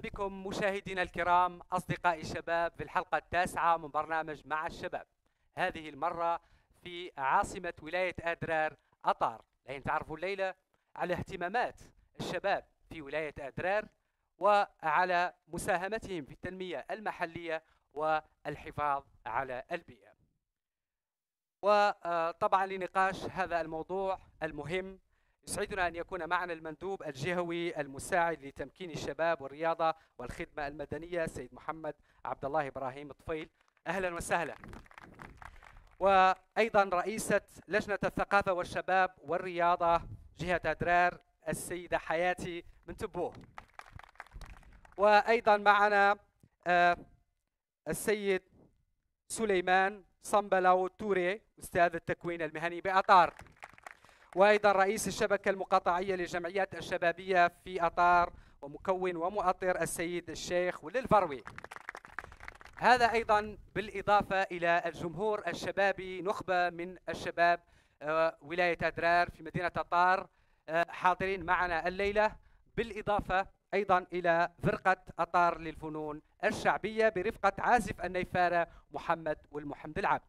بكم مشاهدينا الكرام اصدقائي الشباب في الحلقه التاسعه من برنامج مع الشباب هذه المره في عاصمه ولايه ادرار اطار لين تعرفوا الليله على اهتمامات الشباب في ولايه ادرار وعلى مساهمتهم في التنميه المحليه والحفاظ على البيئه وطبعا لنقاش هذا الموضوع المهم يسعدنا أن يكون معنا المندوب الجهوي المساعد لتمكين الشباب والرياضة والخدمة المدنية سيد محمد عبد الله إبراهيم طفيل أهلا وسهلا وأيضا رئيسة لجنة الثقافة والشباب والرياضة جهة أدرار السيدة حياتي من تبوه وأيضا معنا آه، السيد سليمان صنبلو توري أستاذ التكوين المهني بأطار وايضا رئيس الشبكه المقاطعيه للجمعيات الشبابيه في اطار ومكون ومؤطر السيد الشيخ وللفروي هذا ايضا بالاضافه الى الجمهور الشبابي نخبه من الشباب آه، ولايه ادرار في مدينه اطار آه، حاضرين معنا الليله بالاضافه ايضا الى فرقه اطار للفنون الشعبيه برفقه عازف النيفاره محمد والمحمد العبد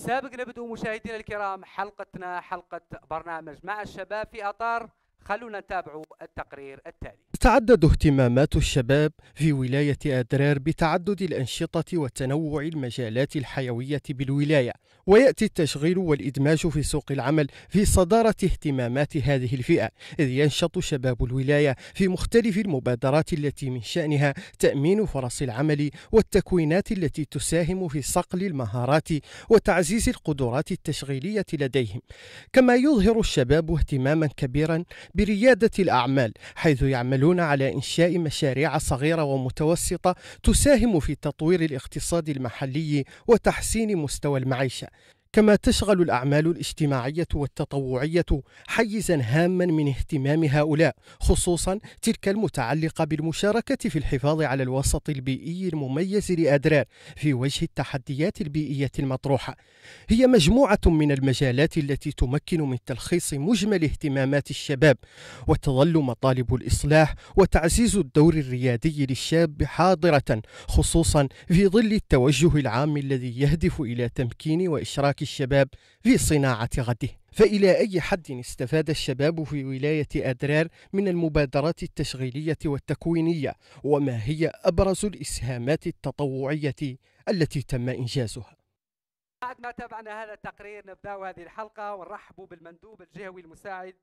سابقنا بدو مشاهدينا الكرام حلقتنا حلقة برنامج مع الشباب في أطار خلونا نتابعوا التقرير التالي تعدد اهتمامات الشباب في ولاية أدرار بتعدد الأنشطة وتنوع المجالات الحيوية بالولاية ويأتي التشغيل والإدماج في سوق العمل في صدارة اهتمامات هذه الفئة إذ ينشط شباب الولاية في مختلف المبادرات التي من شأنها تأمين فرص العمل والتكوينات التي تساهم في صقل المهارات وتعزيز القدرات التشغيلية لديهم كما يظهر الشباب اهتماما كبيرا بريادة الأعمال حيث يعملون على إنشاء مشاريع صغيرة ومتوسطة تساهم في تطوير الاقتصاد المحلي وتحسين مستوى المعيشة كما تشغل الأعمال الاجتماعية والتطوعية حيزا هاما من اهتمام هؤلاء خصوصا تلك المتعلقة بالمشاركة في الحفاظ على الوسط البيئي المميز لأدرار في وجه التحديات البيئية المطروحة هي مجموعة من المجالات التي تمكن من تلخيص مجمل اهتمامات الشباب وتظل مطالب الإصلاح وتعزيز الدور الريادي للشاب حاضرة خصوصا في ظل التوجه العام الذي يهدف إلى تمكين وإشراك واشتراك الشباب في صناعة غده فإلى أي حد استفاد الشباب في ولاية أدرار من المبادرات التشغيلية والتكوينية وما هي أبرز الإسهامات التطوعية التي تم إنجازها بعد ما تابعنا هذا التقرير نبدأ هذه الحلقة ونرحب بالمندوب الجهوي المساعد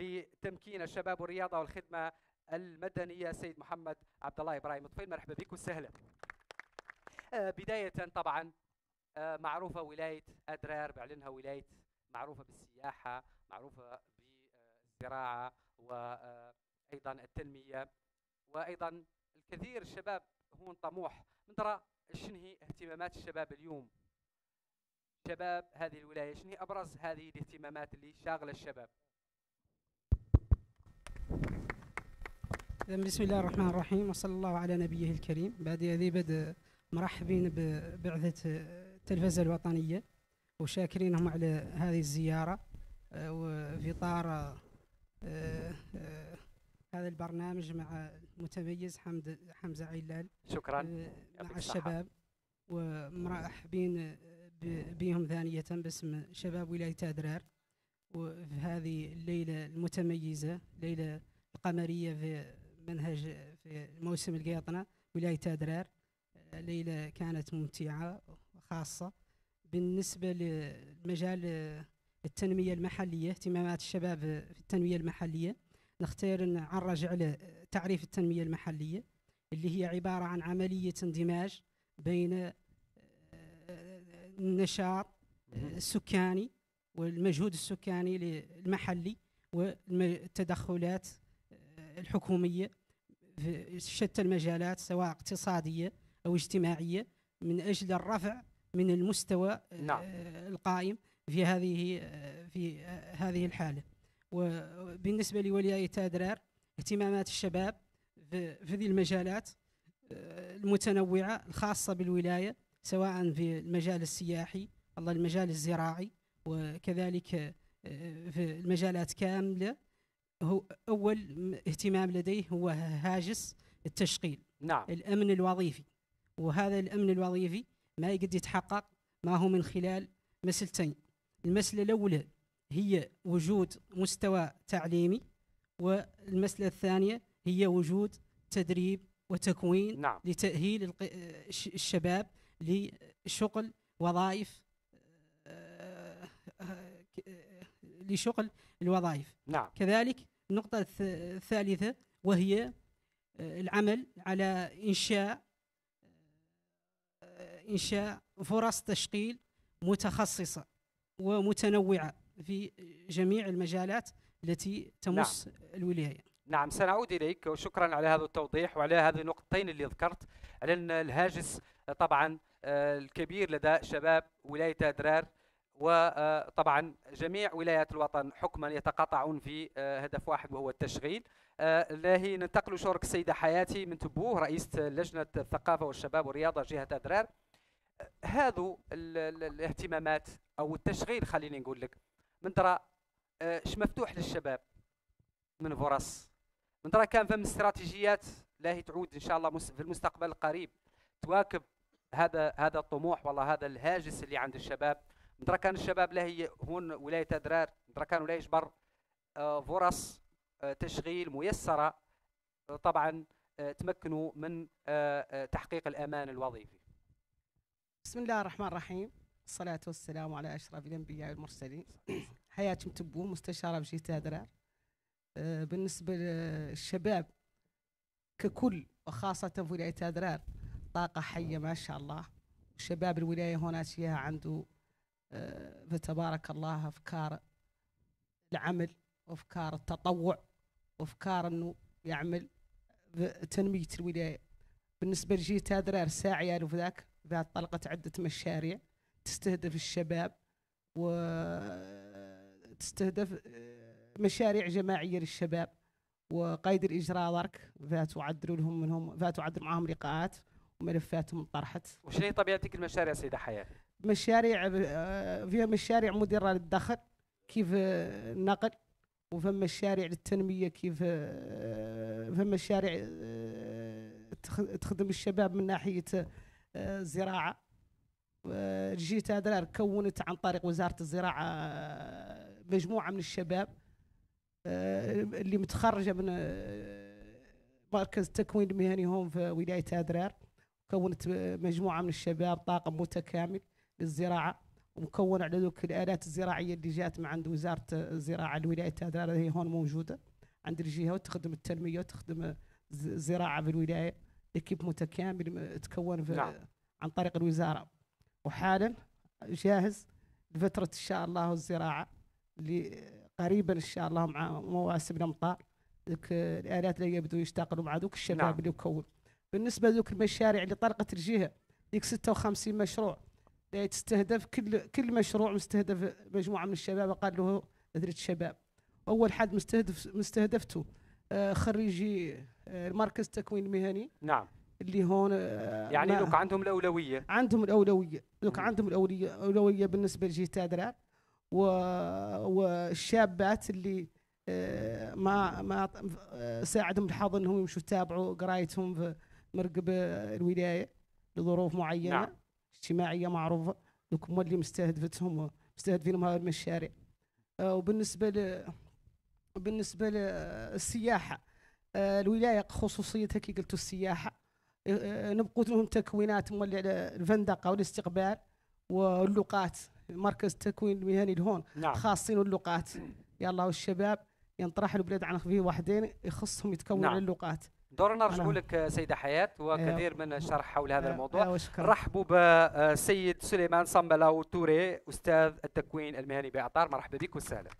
لتمكين الشباب والرياضة والخدمة المدنية سيد محمد عبد الله إبراهيم الطفيل مرحبا بك وسهلا آه، بداية طبعا آه، معروفة ولاية أدرار بعلنها ولاية معروفة بالسياحة معروفة بالزراعة وأيضا آه، التنمية وأيضا الكثير الشباب هون طموح نرى شنو هي اهتمامات الشباب اليوم شباب هذه الولاية شنو هي أبرز هذه الاهتمامات اللي شاغلة الشباب بسم الله الرحمن الرحيم وصلى الله على نبيه الكريم بعد هذه بدأ مرحبين ببعثة التلفزة الوطنية وشاكرينهم على هذه الزيارة آه، وفي طار آه، آه، هذا البرنامج مع المتميز حمد حمزة علال شكرا مع الشباب ومرحبين بهم ثانية باسم شباب ولاية أدرار وفي هذه الليلة المتميزة ليلة القمرية في منهج في موسم القيطنة ولاية أدرار ليلة كانت ممتعة خاصة بالنسبة لمجال التنمية المحلية اهتمامات الشباب في التنمية المحلية نختار نعرج على تعريف التنمية المحلية اللي هي عبارة عن عملية اندماج بين آه، النشاط آه، السكاني والمجهود السكاني المحلي والتدخلات آه، الحكومية في شتى المجالات سواء اقتصادية أو اجتماعية من أجل الرفع من المستوى نعم. آه، القائم في هذه آه، في آه، هذه الحاله وبالنسبه لولايه تادرار اهتمامات الشباب في ذي المجالات المتنوعه الخاصه بالولايه سواء في المجال السياحي الله المجال الزراعي وكذلك في المجالات كامله هو اول اهتمام لديه هو هاجس التشغيل نعم الامن الوظيفي وهذا الامن الوظيفي ما يقدر يتحقق ما هو من خلال مسألتين المسألة الأولى هي وجود مستوى تعليمي والمسألة الثانية هي وجود تدريب وتكوين نعم. لتأهيل الشباب لشغل وظائف آه، آه، لشغل الوظائف نعم. كذلك النقطة الثالثة وهي آه، العمل على إنشاء إنشاء فرص تشغيل متخصصة ومتنوعة في جميع المجالات التي تمس نعم. الولاية نعم سنعود إليك وشكرا على هذا التوضيح وعلى هذه النقطتين اللي ذكرت على أن الهاجس طبعا آه، الكبير لدى شباب ولاية أدرار وطبعا آه، جميع ولايات الوطن حكما يتقاطعون في آه، هدف واحد وهو التشغيل لاهي ننتقل شرك السيدة حياتي من تبوه رئيسة لجنة الثقافة والشباب والرياضة جهة أدرار هذو الاهتمامات او التشغيل خليني نقول لك من ترى آه، اش مفتوح للشباب من فرص من ترى كان فم استراتيجيات لا تعود ان شاء الله في المستقبل القريب تواكب هذا هذا الطموح والله هذا الهاجس اللي عند الشباب من ترى كان الشباب لا هون ولايه ادرار من ترى كان ولايه جبر آه، فرص آه، تشغيل ميسره طبعا تمكنوا من تحقيق الامان الوظيفي بسم الله الرحمن الرحيم الصلاة والسلام على أشرف الأنبياء والمرسلين حياتكم متبو مستشارة بجهة أدرار آه، بالنسبة للشباب ككل وخاصة في ولاية أدرار طاقة حية ما شاء الله شباب الولاية هنا فيها عنده آه، فتبارك الله أفكار العمل وأفكار التطوع وأفكار أنه يعمل آه، تنمية الولاية بالنسبة لجهة أدرار ساعية يعني في إذا طلقت عدة مشاريع تستهدف الشباب وتستهدف آه، مشاريع جماعية للشباب وقيد الإجراء ذات وعدلوا لهم منهم ذات وعدل معهم لقاءات وملفاتهم طرحت وش هي طبيعة المشاريع سيدة حياة؟ مشاريع آه، فيها مشاريع مدرة للدخل كيف آه، النقل وفما مشاريع للتنمية كيف فما مشاريع تخدم الشباب من ناحية الزراعه جيت هذا كونت عن طريق وزاره الزراعه آه، مجموعه من الشباب آه، اللي متخرجه من آه، مركز التكوين المهني هون في ولايه ادرار كونت مجموعه من الشباب طاقم متكامل للزراعه ومكون على ذوك الالات الزراعيه اللي جات من عند وزاره الزراعه لولايه ادرار هي هون موجوده عند الجهه وتخدم التنميه وتخدم الزراعه بالولايه ايكيب متكامل تكون في نعم. عن طريق الوزاره وحالا جاهز لفتره ان شاء الله الزراعه اللي قريبا ان شاء الله مع مواسم الامطار ذوك الالات اللي يبدو يشتغلوا مع ذوك الشباب نعم. اللي يكون بالنسبه لذوك المشاريع اللي طرقت الجهه ذيك 56 مشروع اللي تستهدف كل كل مشروع مستهدف مجموعه من الشباب وقال له ثلاث شباب اول حد مستهدف مستهدفته آه، خريجي آه، المركز التكوين المهني نعم اللي هون آه، يعني لوك عندهم الاولويه عندهم الاولويه لوك عندهم الاولويه اولويه بالنسبه تادرا و... والشابات اللي آه، ما ما ساعدهم الحظ انهم يمشوا يتابعوا قرايتهم في مرقب الولايه لظروف معينه نعم. اجتماعيه معروفه دوك هما اللي مستهدفتهم مستهدفينهم هذه المشاريع وبالنسبه ل بالنسبه للسياحه آه، الولايه خصوصيتها كي قلتوا السياحه آه، آه، نبقوا لهم تكوينات مولي على الفندقه والاستقبال واللقات مركز التكوين المهني لهون نعم. خاصين اللقات يلا والشباب ينطرح البلاد عن فيه واحدين يخصهم يتكونوا نعم. اللقات دورنا نرجع لك سيده حياه وكثير من الشرح حول هذا الموضوع رحبوا بسيد سليمان صمبلاو توري استاذ التكوين المهني باعطار مرحبا بك وسهلا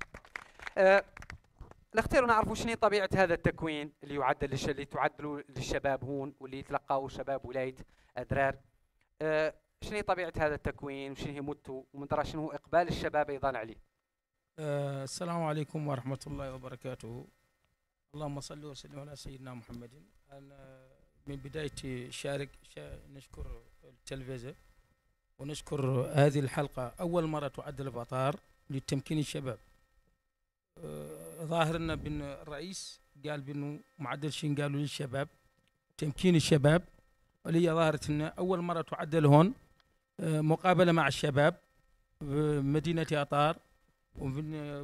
الاختيار نعرفوا شنو طبيعه هذا التكوين اللي يعدل اللي تعدلوا للشباب هون واللي يتلقاو شباب ولايه ادرار آه شنو طبيعه هذا التكوين وشنو هي مدته ومن ترى شنو اقبال الشباب ايضا عليه آه السلام عليكم ورحمه الله وبركاته اللهم صل وسلم على سيدنا محمد انا من بدايه شارك شا... نشكر التلفزه ونشكر هذه الحلقه اول مره تعدل في لتمكين الشباب ظاهر ان بان الرئيس قال بانه معدل شين قالوا للشباب تمكين الشباب اللي هي ظاهرة ان اول مره تعدل هون آه، مقابله مع الشباب بمدينه اطار ومن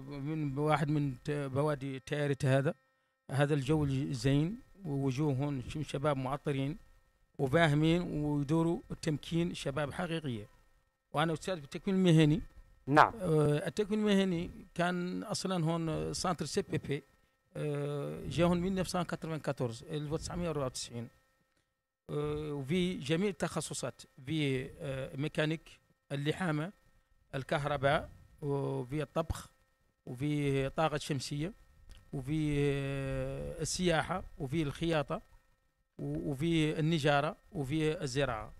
من واحد من بوادي تيارت هذا هذا الجو الزين ووجوه هون شباب معطرين وفاهمين ويدوروا التمكين شباب حقيقيه وانا استاذ بالتكوين المهني نعم التكوين أه، المهني كان اصلا هون سانتر سي بي بي أه، جا هون 1994 1994 أه، وفي جميع التخصصات في ميكانيك اللحامه الكهرباء وفي الطبخ وفي طاقه شمسيه وفي السياحه وفي الخياطه وفي النجاره وفي الزراعه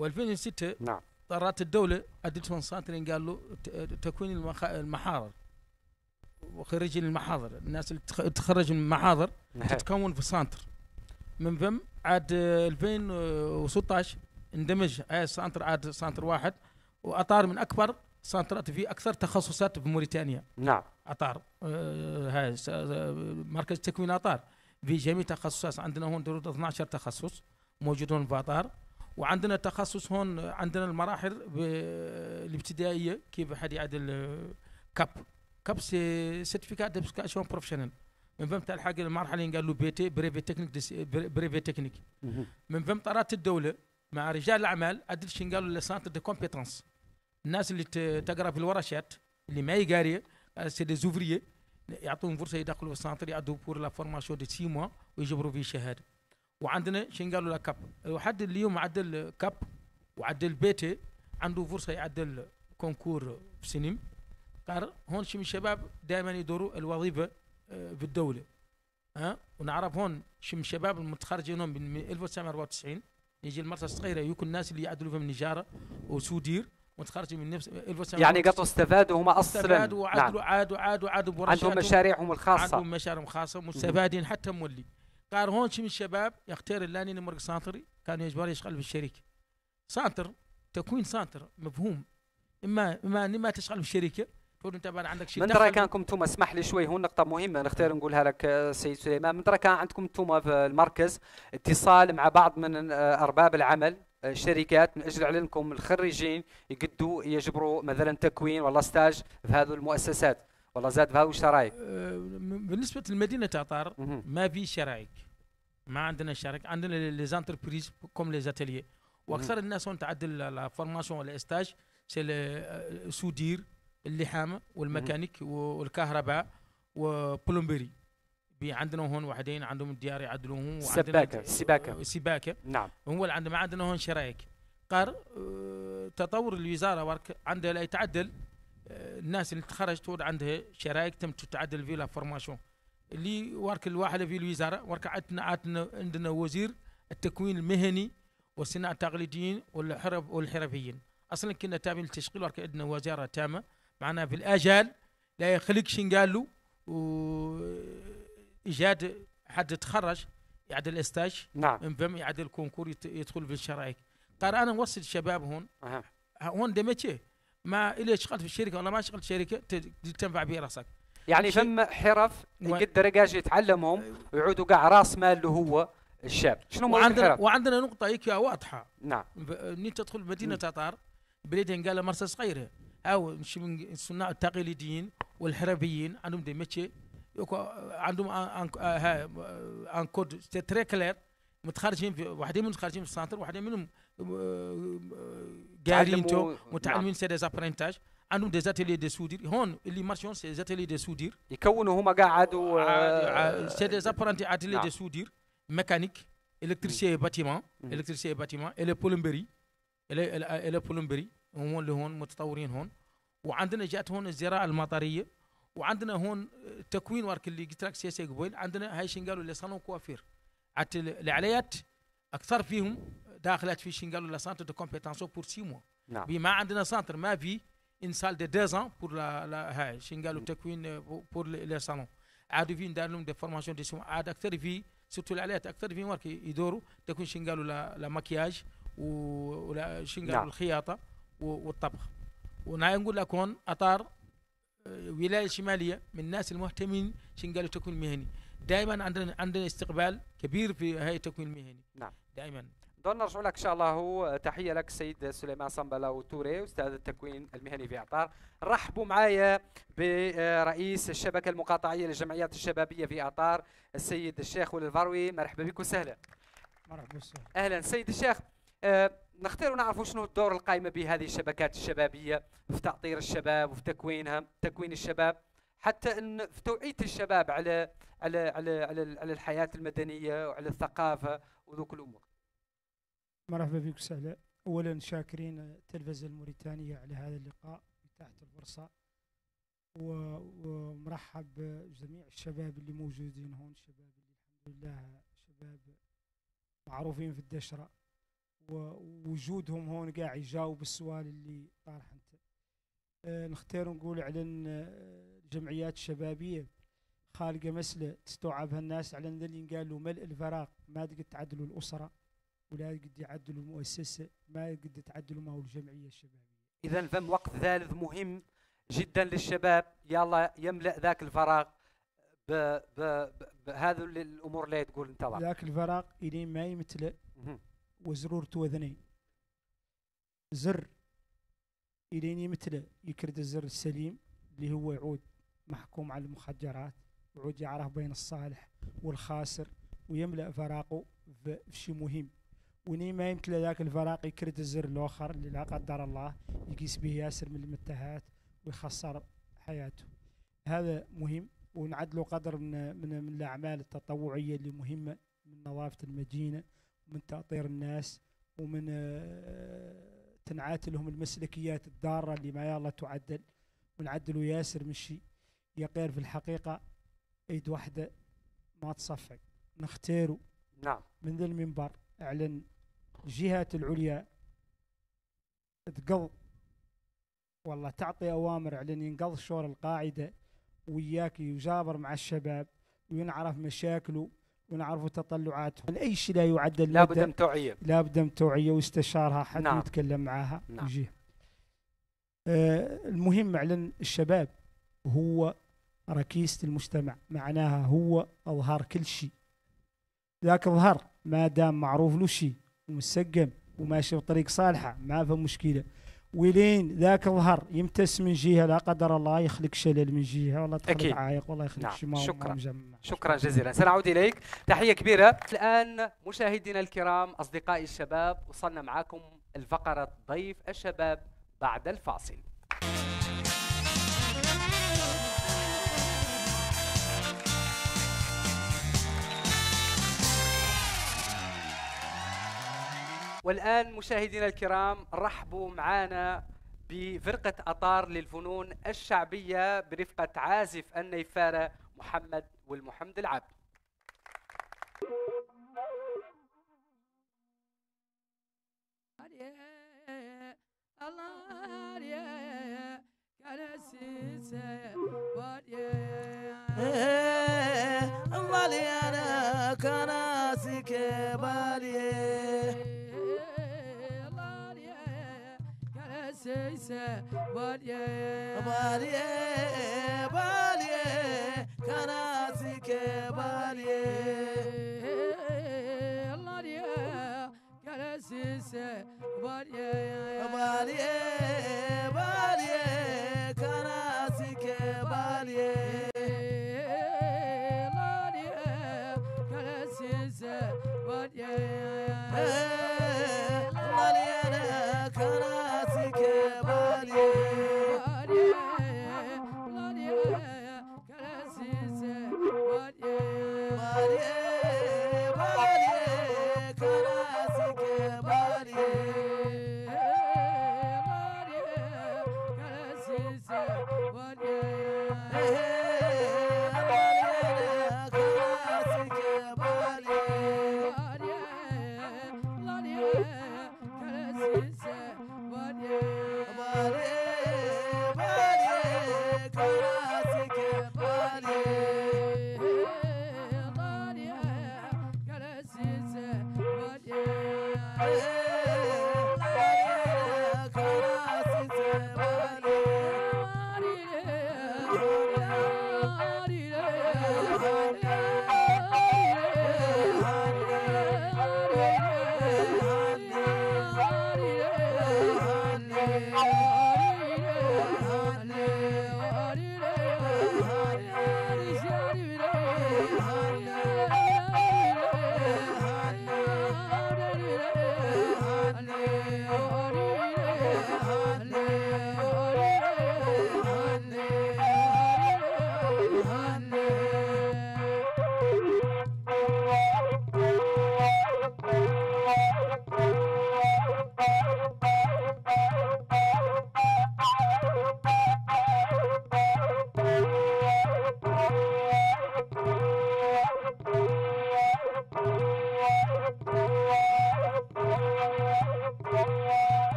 و2006 نعم قررت الدولة أدت من سنتين قال له تكوين المحاضر وخريجين المحاضر الناس اللي تخرج من المحاضر نعم. تتكون في سنتر من فم عاد 2016 اندمج هاي سنتر عاد سنتر واحد واطار من اكبر سنترات في اكثر تخصصات في موريتانيا نعم اطار آه، هاي آه، مركز تكوين اطار في جميع تخصصات عندنا هون 12 تخصص موجودون في اطار وعندنا تخصص هون عندنا المراحل الابتدائيه كيف حد يعدل آه، كاب كاب سي سيرتيفيكات دابسكاسيون بروفيشنال من فهمت تاع الحاجه المرحله اللي قالوا بي تي بريفي تكنيك بريفي تكنيك من فهم طرات الدوله مع رجال الاعمال عدل شنو قالوا لي سنتر دو كومبيتونس الناس اللي تقرا في الورشات اللي ما يقاري سي دي زوفريي يعطوهم فرصه يدخلوا في السنتر يعدوا بور لا فورماسيون دي 6 موا ويجبروا فيه شهاده وعندنا قالوا له كاب وحد اليوم عدل كاب وعدل بيتي عنده فرصه يعدل كونكور في سينيم قال هون شي من الشباب دائما يدوروا الوظيفه آه، في الدوله ها ونعرف هون شي من الشباب المتخرجين من 1994 يجي المرسى الصغيرة يكون الناس اللي يعدلوا فيهم نجارة وسودير متخرج من نفس يعني قطوا استفادوا هم اصلا استفادوا وعدلوا نعم. عادوا عادوا عادوا عندهم مشاريعهم الخاصة عندهم مشاريعهم الخاصة مستفادين حتى مولي قال هون شي من الشباب يختار اللاني نمرق سانتري كان يجبر يشغل بالشركه سانتر تكوين سانتر مفهوم اما اما ما تشغل بالشركه تقول انت بقى عندك شيء من ترى كانكم انتم اسمح لي شوي هون نقطه مهمه نختار نقولها لك آه، سيد سليمان من ترى كان عندكم انتم في المركز اتصال مع بعض من آه، ارباب العمل الشركات آه، من اجل علمكم الخريجين يقدوا يجبروا مثلا تكوين ولا ستاج في هذه المؤسسات والله زاد فيها وش رايك؟ آه، بالنسبه تاع طار ما في شرايك ما عندنا شرايك عندنا لي زانتربريز كوم لي زاتيليي واكثر الناس هون تعدل لا فورماسيون ولا استاج سي سودير اللحام والميكانيك والكهرباء بي عندنا هون وحدين عندهم الديار يعدلوهم سباكه آه، سباكه سباكه نعم هو اللي عندنا ما عندنا هون شرايك قر آه، تطور الوزاره عندها لا يتعدل الناس اللي تخرج تود عندها شرايك تم تتعدل في لا فورماسيون اللي ورك الواحد في الوزاره ورك عندنا عندنا وزير التكوين المهني والصناعه التقليديين والحرف والحرفيين اصلا كنا تابعين للتشغيل ورك عندنا وزاره تامه معنا في الاجال لا شن قال له ايجاد حد تخرج يعد الاستاج نعم فهم يعد الكونكور يدخل في الشرايك قال انا نوصل الشباب هون أه. هون دمتيه ما إلي اشتغلت في الشركه ولا ما اشتغلت في الشركه تنفع به راسك يعني فما حرف يقدر قاعد يتعلمهم ويعودوا أيوة. قاع راس مال اللي هو الشاب شنو وعندنا الحرف؟ وعندنا نقطه هيك واضحه نعم منين تدخل مدينه تطار بلادين قال مرسى صغيره او مش من الصناع التقليديين والحربيين عندهم دي ميتشي عندهم ان آه، آه، كود تري كلير متخرجين في واحدين منهم متخرجين في السنتر واحدين منهم قارينتو متعلمين سي دي زابرنتاج عندهم دي زاتيلي دي سودير هون اللي مارشون سي زاتيلي دي سودير يكونوا هما قاعدوا سي دي زابرنتي اتيلي دي سودير ميكانيك الكتريسيه باتيمون الكتريسيه باتيمون الي بولمبري الي الي بولمبري هم اللي هون متطورين هون وعندنا جات هون الزراعه المطريه وعندنا هون تكوين وارك اللي قلت لك سياسي عندنا هاي شنقالوا اللي صالون كوافير عت العليات اكثر فيهم داخلات في شنغال ولا سانتر دو كومبيتانسو بور 6 موا نعم ما عندنا سانتر ما في ان سال دو 2 ans بور لا لا هاي شنغال وتكوين بور لي سالون عاد في دار لهم دي فورماسيون دي سوم عاد اكثر في سيرتو العلات اكثر في مارك يدوروا تكوين شنغال ولا لا مكياج ولا شنغال نعم. الخياطه والطبخ وانا نقول لكم اطار آه، ولايه شماليه من الناس المهتمين شنغال التكوين المهني دائما عندنا عندنا استقبال كبير في هاي التكوين المهني نعم دائما دون نرجع لك ان شاء الله تحيه لك السيد سليمان صمبلا وتوري استاذ التكوين المهني في عطار رحبوا معايا برئيس الشبكه المقاطعيه للجمعيات الشبابيه في عطار السيد الشيخ ولي الفروي مرحبا بك وسهلا مرحبا اهلا سيد الشيخ آه، نختار ونعرفوا شنو الدور القائمه بهذه الشبكات الشبابيه في تعطير الشباب وفي تكوينها تكوين الشباب حتى ان في توعيه الشباب على على على, على الحياه المدنيه وعلى الثقافه وذوك الامور مرحبا بك سهلا اولا شاكرين التلفزه الموريتانيه على هذا اللقاء تحت الفرصه ومرحب بجميع الشباب اللي موجودين هون شباب اللي الحمد لله شباب معروفين في الدشره ووجودهم هون قاعد يجاوب السؤال اللي طارح انت آه، نختار نقول على آه، الجمعيات الشبابيه خالقه مسله تستوعبها الناس على اللي قالوا ملء الفراغ ما تقدر تعدلوا الاسره ولا قد يعدلوا المؤسسة ما قد تعدلوا ما هو الجمعية الشبابية إذا فم وقت ثالث مهم جدا للشباب يلا يملأ ذاك الفراغ بهذا الأمور اللي تقول أنت ذاك الفراغ اللي ما يمتلئ وزرور توذني زر إلين يمتلئ يكرد الزر السليم اللي هو يعود محكوم على المخدرات يعود يعرف بين الصالح والخاسر ويملأ فراغه في شيء مهم وني ما يمتلى ذاك الفراق يكرد الزر الاخر اللي لا قدر الله يقيس به ياسر من المتهات ويخسر حياته هذا مهم ونعدله قدر من, من, من الاعمال التطوعيه اللي مهمه من نظافه المدينه ومن تاطير الناس ومن آه، تنعات لهم المسلكيات الضاره اللي ما يلا تعدل ونعدلوا ياسر من شيء يقير في الحقيقه ايد واحده ما تصفق نختاروا نعم من ذا المنبر اعلن الجهات العليا تقض والله تعطي أوامر على أن ينقض شور القاعدة وياك يجابر مع الشباب وينعرف مشاكله ونعرف تطلعاتهم أي شيء لا يعدل لابد من توعية لابد من توعية واستشارها حد نعم. يتكلم معها نعم. ويجيه. آه المهم على الشباب هو ركيزة المجتمع معناها هو أظهر كل شيء ذاك اظهر ما دام معروف له شيء ومسقم وماشي بطريق صالحه ما في مشكله ولين ذاك الظهر يمتس من جهه لا قدر الله يخلق شلل من جهه والله تخلق عايق والله يخلق نعم. شكرا مجمع. شكرا جزيلا سنعود اليك تحيه كبيره الان مشاهدينا الكرام اصدقائي الشباب وصلنا معكم الفقره ضيف الشباب بعد الفاصل والآن مشاهدينا الكرام رحبوا معنا بفرقة أطار للفنون الشعبية برفقة عازف النيفارة محمد والمحمد العبد الله eh, eh, eh, say say but yeah but yeah but yeah can I see but yeah Allah yeah can say but yeah but yeah but yeah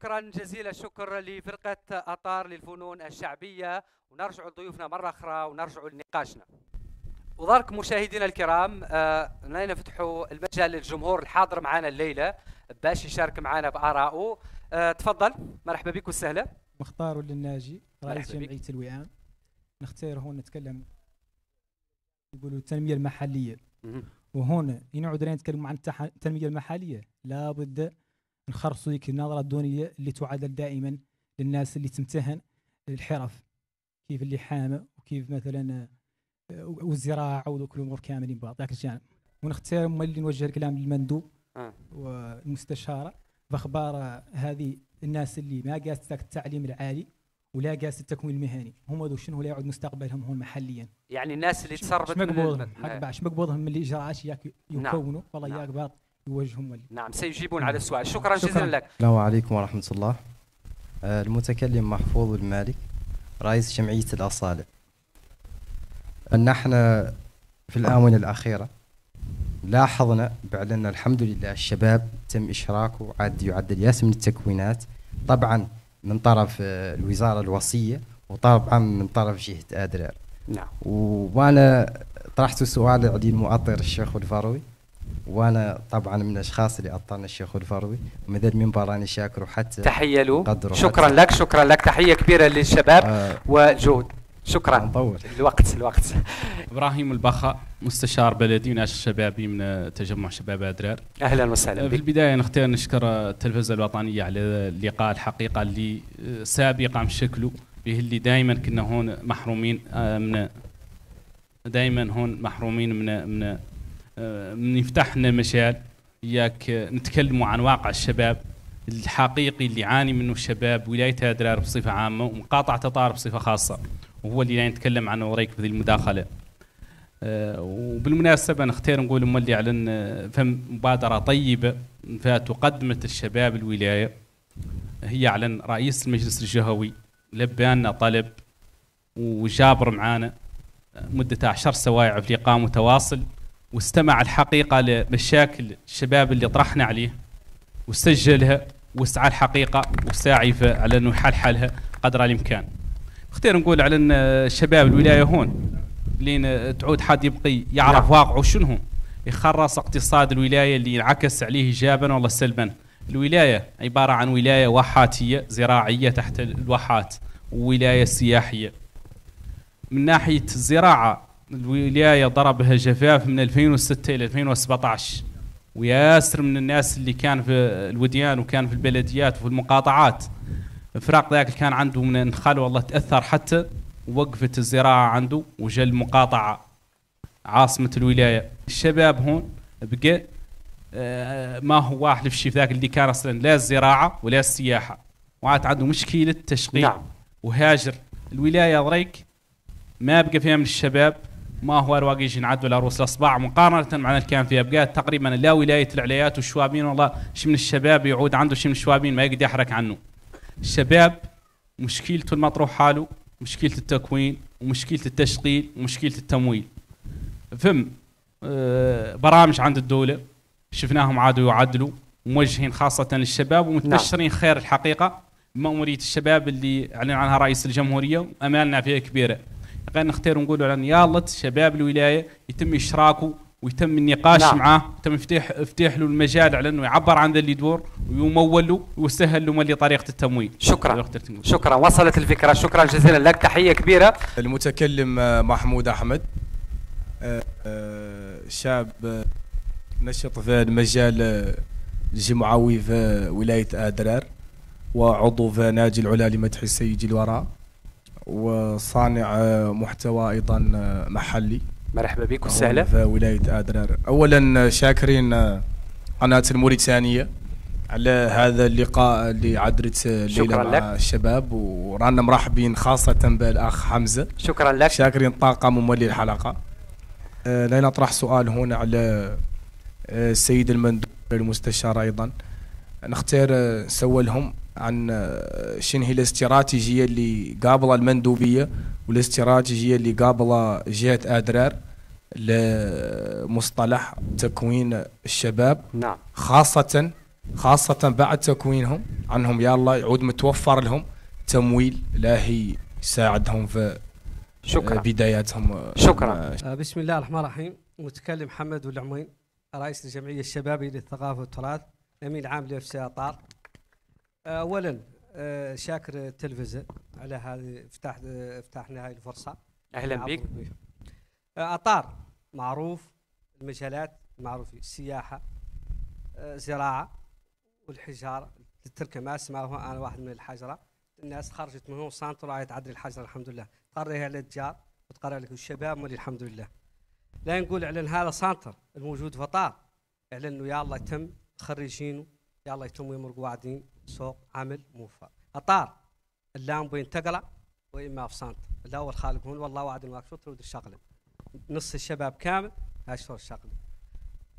شكرا جزيلا الشكر لفرقة أطار للفنون الشعبية ونرجع لضيوفنا مرة أخرى ونرجع لنقاشنا وضارك مشاهدينا الكرام آه نفتحوا المجال للجمهور الحاضر معنا الليلة باش يشارك معنا بآرائه آه تفضل مرحبا بك وسهلا مختار للناجي رئيس جمعية الوئام نختار هون نتكلم يقولوا التنمية المحلية وهون ينعود نتكلم عن التنمية المحلية لابد نخرصوا ديك النظره الدونيه اللي تعادل دائما للناس اللي تمتهن الحرف كيف اللحامه وكيف مثلا آه، والزراعه وذوك الامور كاملين بهذاك الجانب يعني. ونختار هما اللي نوجه الكلام للمندوب آه. والمستشاره باخبار هذه الناس اللي ما قاست التعليم العالي ولا قاس التكوين المهني هم ذو شنو لا يعود مستقبلهم هون محليا يعني الناس اللي تسربت من مقبوضهم حق باش مقبوضهم من الاجراءات ياك نعم. يكونوا والله نعم. ياك يواجههم ولي. نعم سيجيبون على السؤال شكرا, شكرا. جزيلا لك السلام عليكم ورحمة الله آه، المتكلم محفوظ المالك رئيس جمعية الأصالة نحن في الآونة الأخيرة لاحظنا بعد أن الحمد لله الشباب تم إشراكه عاد يعدل ياس من التكوينات طبعا من طرف آه، الوزارة الوصية وطبعا من طرف جهة أدرار نعم وأنا طرحت سؤال عدي المؤطر الشيخ الفاروي وانا طبعا من الاشخاص اللي اطلنا الشيخ الفروي ومن المنبر براني شاكر وحتى تحيه له شكرا حتى. لك شكرا لك تحيه كبيره للشباب آه والجهد شكرا نطول الوقت الوقت ابراهيم البخا مستشار بلدي وناشط شبابي من تجمع شباب ادرار اهلا وسهلا في البدايه نختار نشكر التلفزه الوطنيه على اللقاء الحقيقه اللي سابقا شكله به اللي دائما كنا هون محرومين آه، من دائما هون محرومين من من آه، من لنا مجال ياك آه، نتكلموا عن واقع الشباب الحقيقي اللي يعاني منه الشباب ولايه أدرار بصفه عامه ومقاطعه تطار بصفه خاصه وهو اللي نتكلم يعني عنه وريك في المداخله آه، وبالمناسبه نختار نقول هم اللي اعلن فم مبادره طيبه فتقدمت الشباب الولايه هي اعلن رئيس المجلس الجهوي لبانا طلب وجابر معانا مدة 10 سوايع في لقاء متواصل واستمع الحقيقة لمشاكل الشباب اللي طرحنا عليه وسجلها وسعى الحقيقة وساعي على أنه يحل حالها قدر الإمكان اختير نقول على أن شباب الولاية هون لين تعود حد يبقي يعرف نعم. واقعه شنو يخرص اقتصاد الولاية اللي انعكس عليه إيجابا ولا سلبا الولاية عبارة عن ولاية واحاتية زراعية تحت الواحات وولاية سياحية من ناحية الزراعة الولايه ضربها جفاف من 2006 الى 2017 وياسر من الناس اللي كان في الوديان وكان في البلديات وفي المقاطعات فراق ذاك كان عنده من خاله والله تاثر حتى وقفت الزراعه عنده وجا المقاطعه عاصمه الولايه الشباب هون بقى آه، ما هو واحد في ذاك اللي كان اصلا لا الزراعه ولا السياحه وعاد عنده مشكله تشغيل نعم. وهاجر الولايه ضريك ما بقى فيها من الشباب ما هو رواقيش ينعد ولا رؤوس الاصبع مقارنه مع اللي كان في ابقات تقريبا لا ولايه العليات والشوابين والله شي من الشباب يعود عنده شي من الشوابين ما يقدر يحرك عنه الشباب مشكلته المطروح حاله مشكله التكوين ومشكله التشغيل ومشكله التمويل فم آه، برامج عند الدوله شفناهم عادوا يعدلوا موجهين خاصه للشباب ومنتشرين نعم. خير الحقيقه مأمورية الشباب اللي أعلن عنها رئيس الجمهورية وأمالنا فيها كبيرة غير نختار ونقولوا على نياله شباب الولايه يتم اشراكه ويتم النقاش نعم. معاه ويتم افتح افتح له المجال على انه يعبر عن ذا اللي يدور ويمول له ويسهل له ملي طريقه التمويل شكرا التمويل. شكرا وصلت الفكره شكرا جزيلا لك تحيه كبيره المتكلم آه، محمود احمد آه، آه، شاب نشط في المجال الجمعوي في ولايه ادرار وعضو في نادي العلا لمدح السيد الوراء وصانع محتوى ايضا محلي مرحبا بك وسهلا في ولايه ادرار اولا شاكرين قناه الموريتانيه على هذا اللقاء اللي عدرت الليله مع لك. الشباب ورانا مرحبين خاصه بالاخ حمزه شكرا لك شاكرين طاقم مولي الحلقه أه لا نطرح سؤال هنا على آه، السيد المندوب المستشار ايضا نختار آه، سوالهم عن آه، شنو هي الاستراتيجيه اللي قابله المندوبيه والاستراتيجيه اللي قابله جهه ادرار لمصطلح تكوين الشباب نعم خاصه خاصه بعد تكوينهم عنهم يا الله يعود متوفر لهم تمويل لاهي يساعدهم في آه، شكرا بداياتهم شكرا آه، بسم الله الرحمن الرحيم متكلم محمد والعمين رئيس الجمعيه الشبابيه للثقافه والتراث امين عام لفسي اطار اولا آه، شاكر التلفزه على هذه فتح فتحنا هذه الفرصه اهلا بك اطار معروف المجالات معروفه السياحه آه، زراعه والحجاره التركماس ما انا واحد من الحجره الناس خرجت من هون سانتر رايت عدل الحجره الحمد لله تقريها للتجار وتقرا لك الشباب ولي الحمد لله لا نقول اعلن هذا سانتر الموجود في اطار على انه يا الله يتم خريجينه يا الله يتم يمرقوا قاعدين سوق عمل موفق اطار اللام بين تقلع واما في صنط الأول والخالق هون والله وعد المكتوب ترد الشغله نص الشباب كامل هاشتر الشغله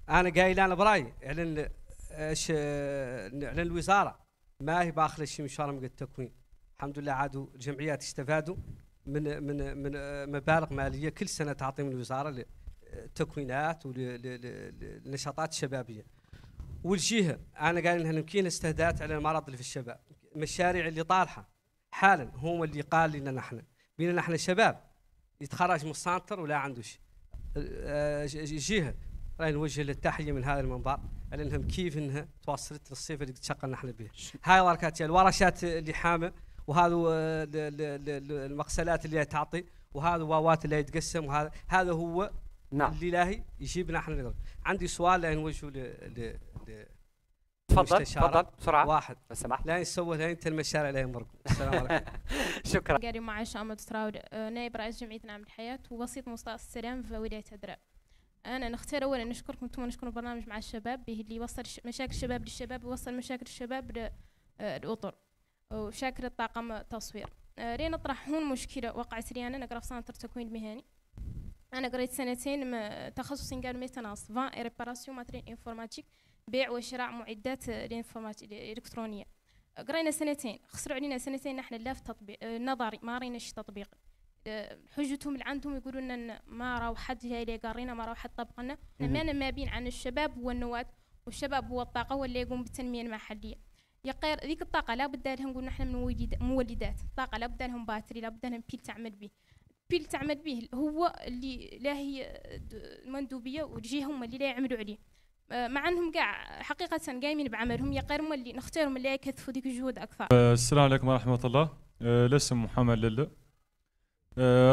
انا قايل انا برايي اعلن ايش آه، اعلن الوزاره ما هي باخذ شيء من التكوين الحمد لله عادوا الجمعيات استفادوا من من من آه، مبالغ ماليه كل سنه تعطي من الوزاره للتكوينات آه، وللنشاطات الشبابيه والجهه انا قال انها يمكن استهدات على المرض اللي في الشباب المشاريع اللي طالحه حالا هم اللي قال لنا نحن بينا نحن شباب يتخرج من السانتر ولا عنده شيء أه، جهه راي نوجه للتحيه من هذا المنبر على انهم كيف انها توصلت للصيف اللي تشقلنا نحن به هاي الوركات الورشات اللي حامه وهذا أه، المغسلات اللي تعطي وهذا واوات اللي يتقسم وهذا هذا هو نعم الإلهي يجيبنا احنا نقدر عندي سؤال لأن وجهه ل تفضل تفضل بسرعه واحد لو سمحت لا يسوي لا ينتهي المشاريع لا يمركم السلام عليكم شكرا قاري معاش أمد تراود نائب رئيس جمعيه نعم الحياه ووسيط مصطفى السلام في ولايه أدرا انا نختار اولا نشكركم انتم نشكر البرنامج مع الشباب به اللي وصل مشاكل الشباب للشباب ويوصل مشاكل الشباب للاطر أه، وشاكر الطاقم التصوير أه، ري نطرح هون مشكله وقعت لي انا نقرا في سنه التكوين المهني انا قريت سنتين تخصص قال ميتناس فان اي ريباراسيون ماتريال انفورماتيك بيع وشراء معدات الالكترونيه قرينا سنتين خسروا علينا سنتين نحن لا في تطبيق نظري ما ريناش تطبيق حجتهم اللي عندهم يقولوا ان ما راهو حد جاي اللي قرينا ما راهو حد طبقنا ما ما بين عن الشباب هو النواه والشباب هو الطاقه هو اللي يقوم بالتنميه المحليه يقير ذيك الطاقه لا بد لها نقول نحن من مولدات الطاقه لا بد لهم باتري لا بد لهم بيل تعمل به بي. بيل تعمل به هو اللي لا هي المندوبيه والجهه هما اللي لا يعملوا عليه آه، مع انهم كاع حقيقه قايمين بعملهم يا غير اللي نختارهم اللي يكثفوا ديك الجهود اكثر. آه، السلام عليكم ورحمه الله الاسم آه، محمد لله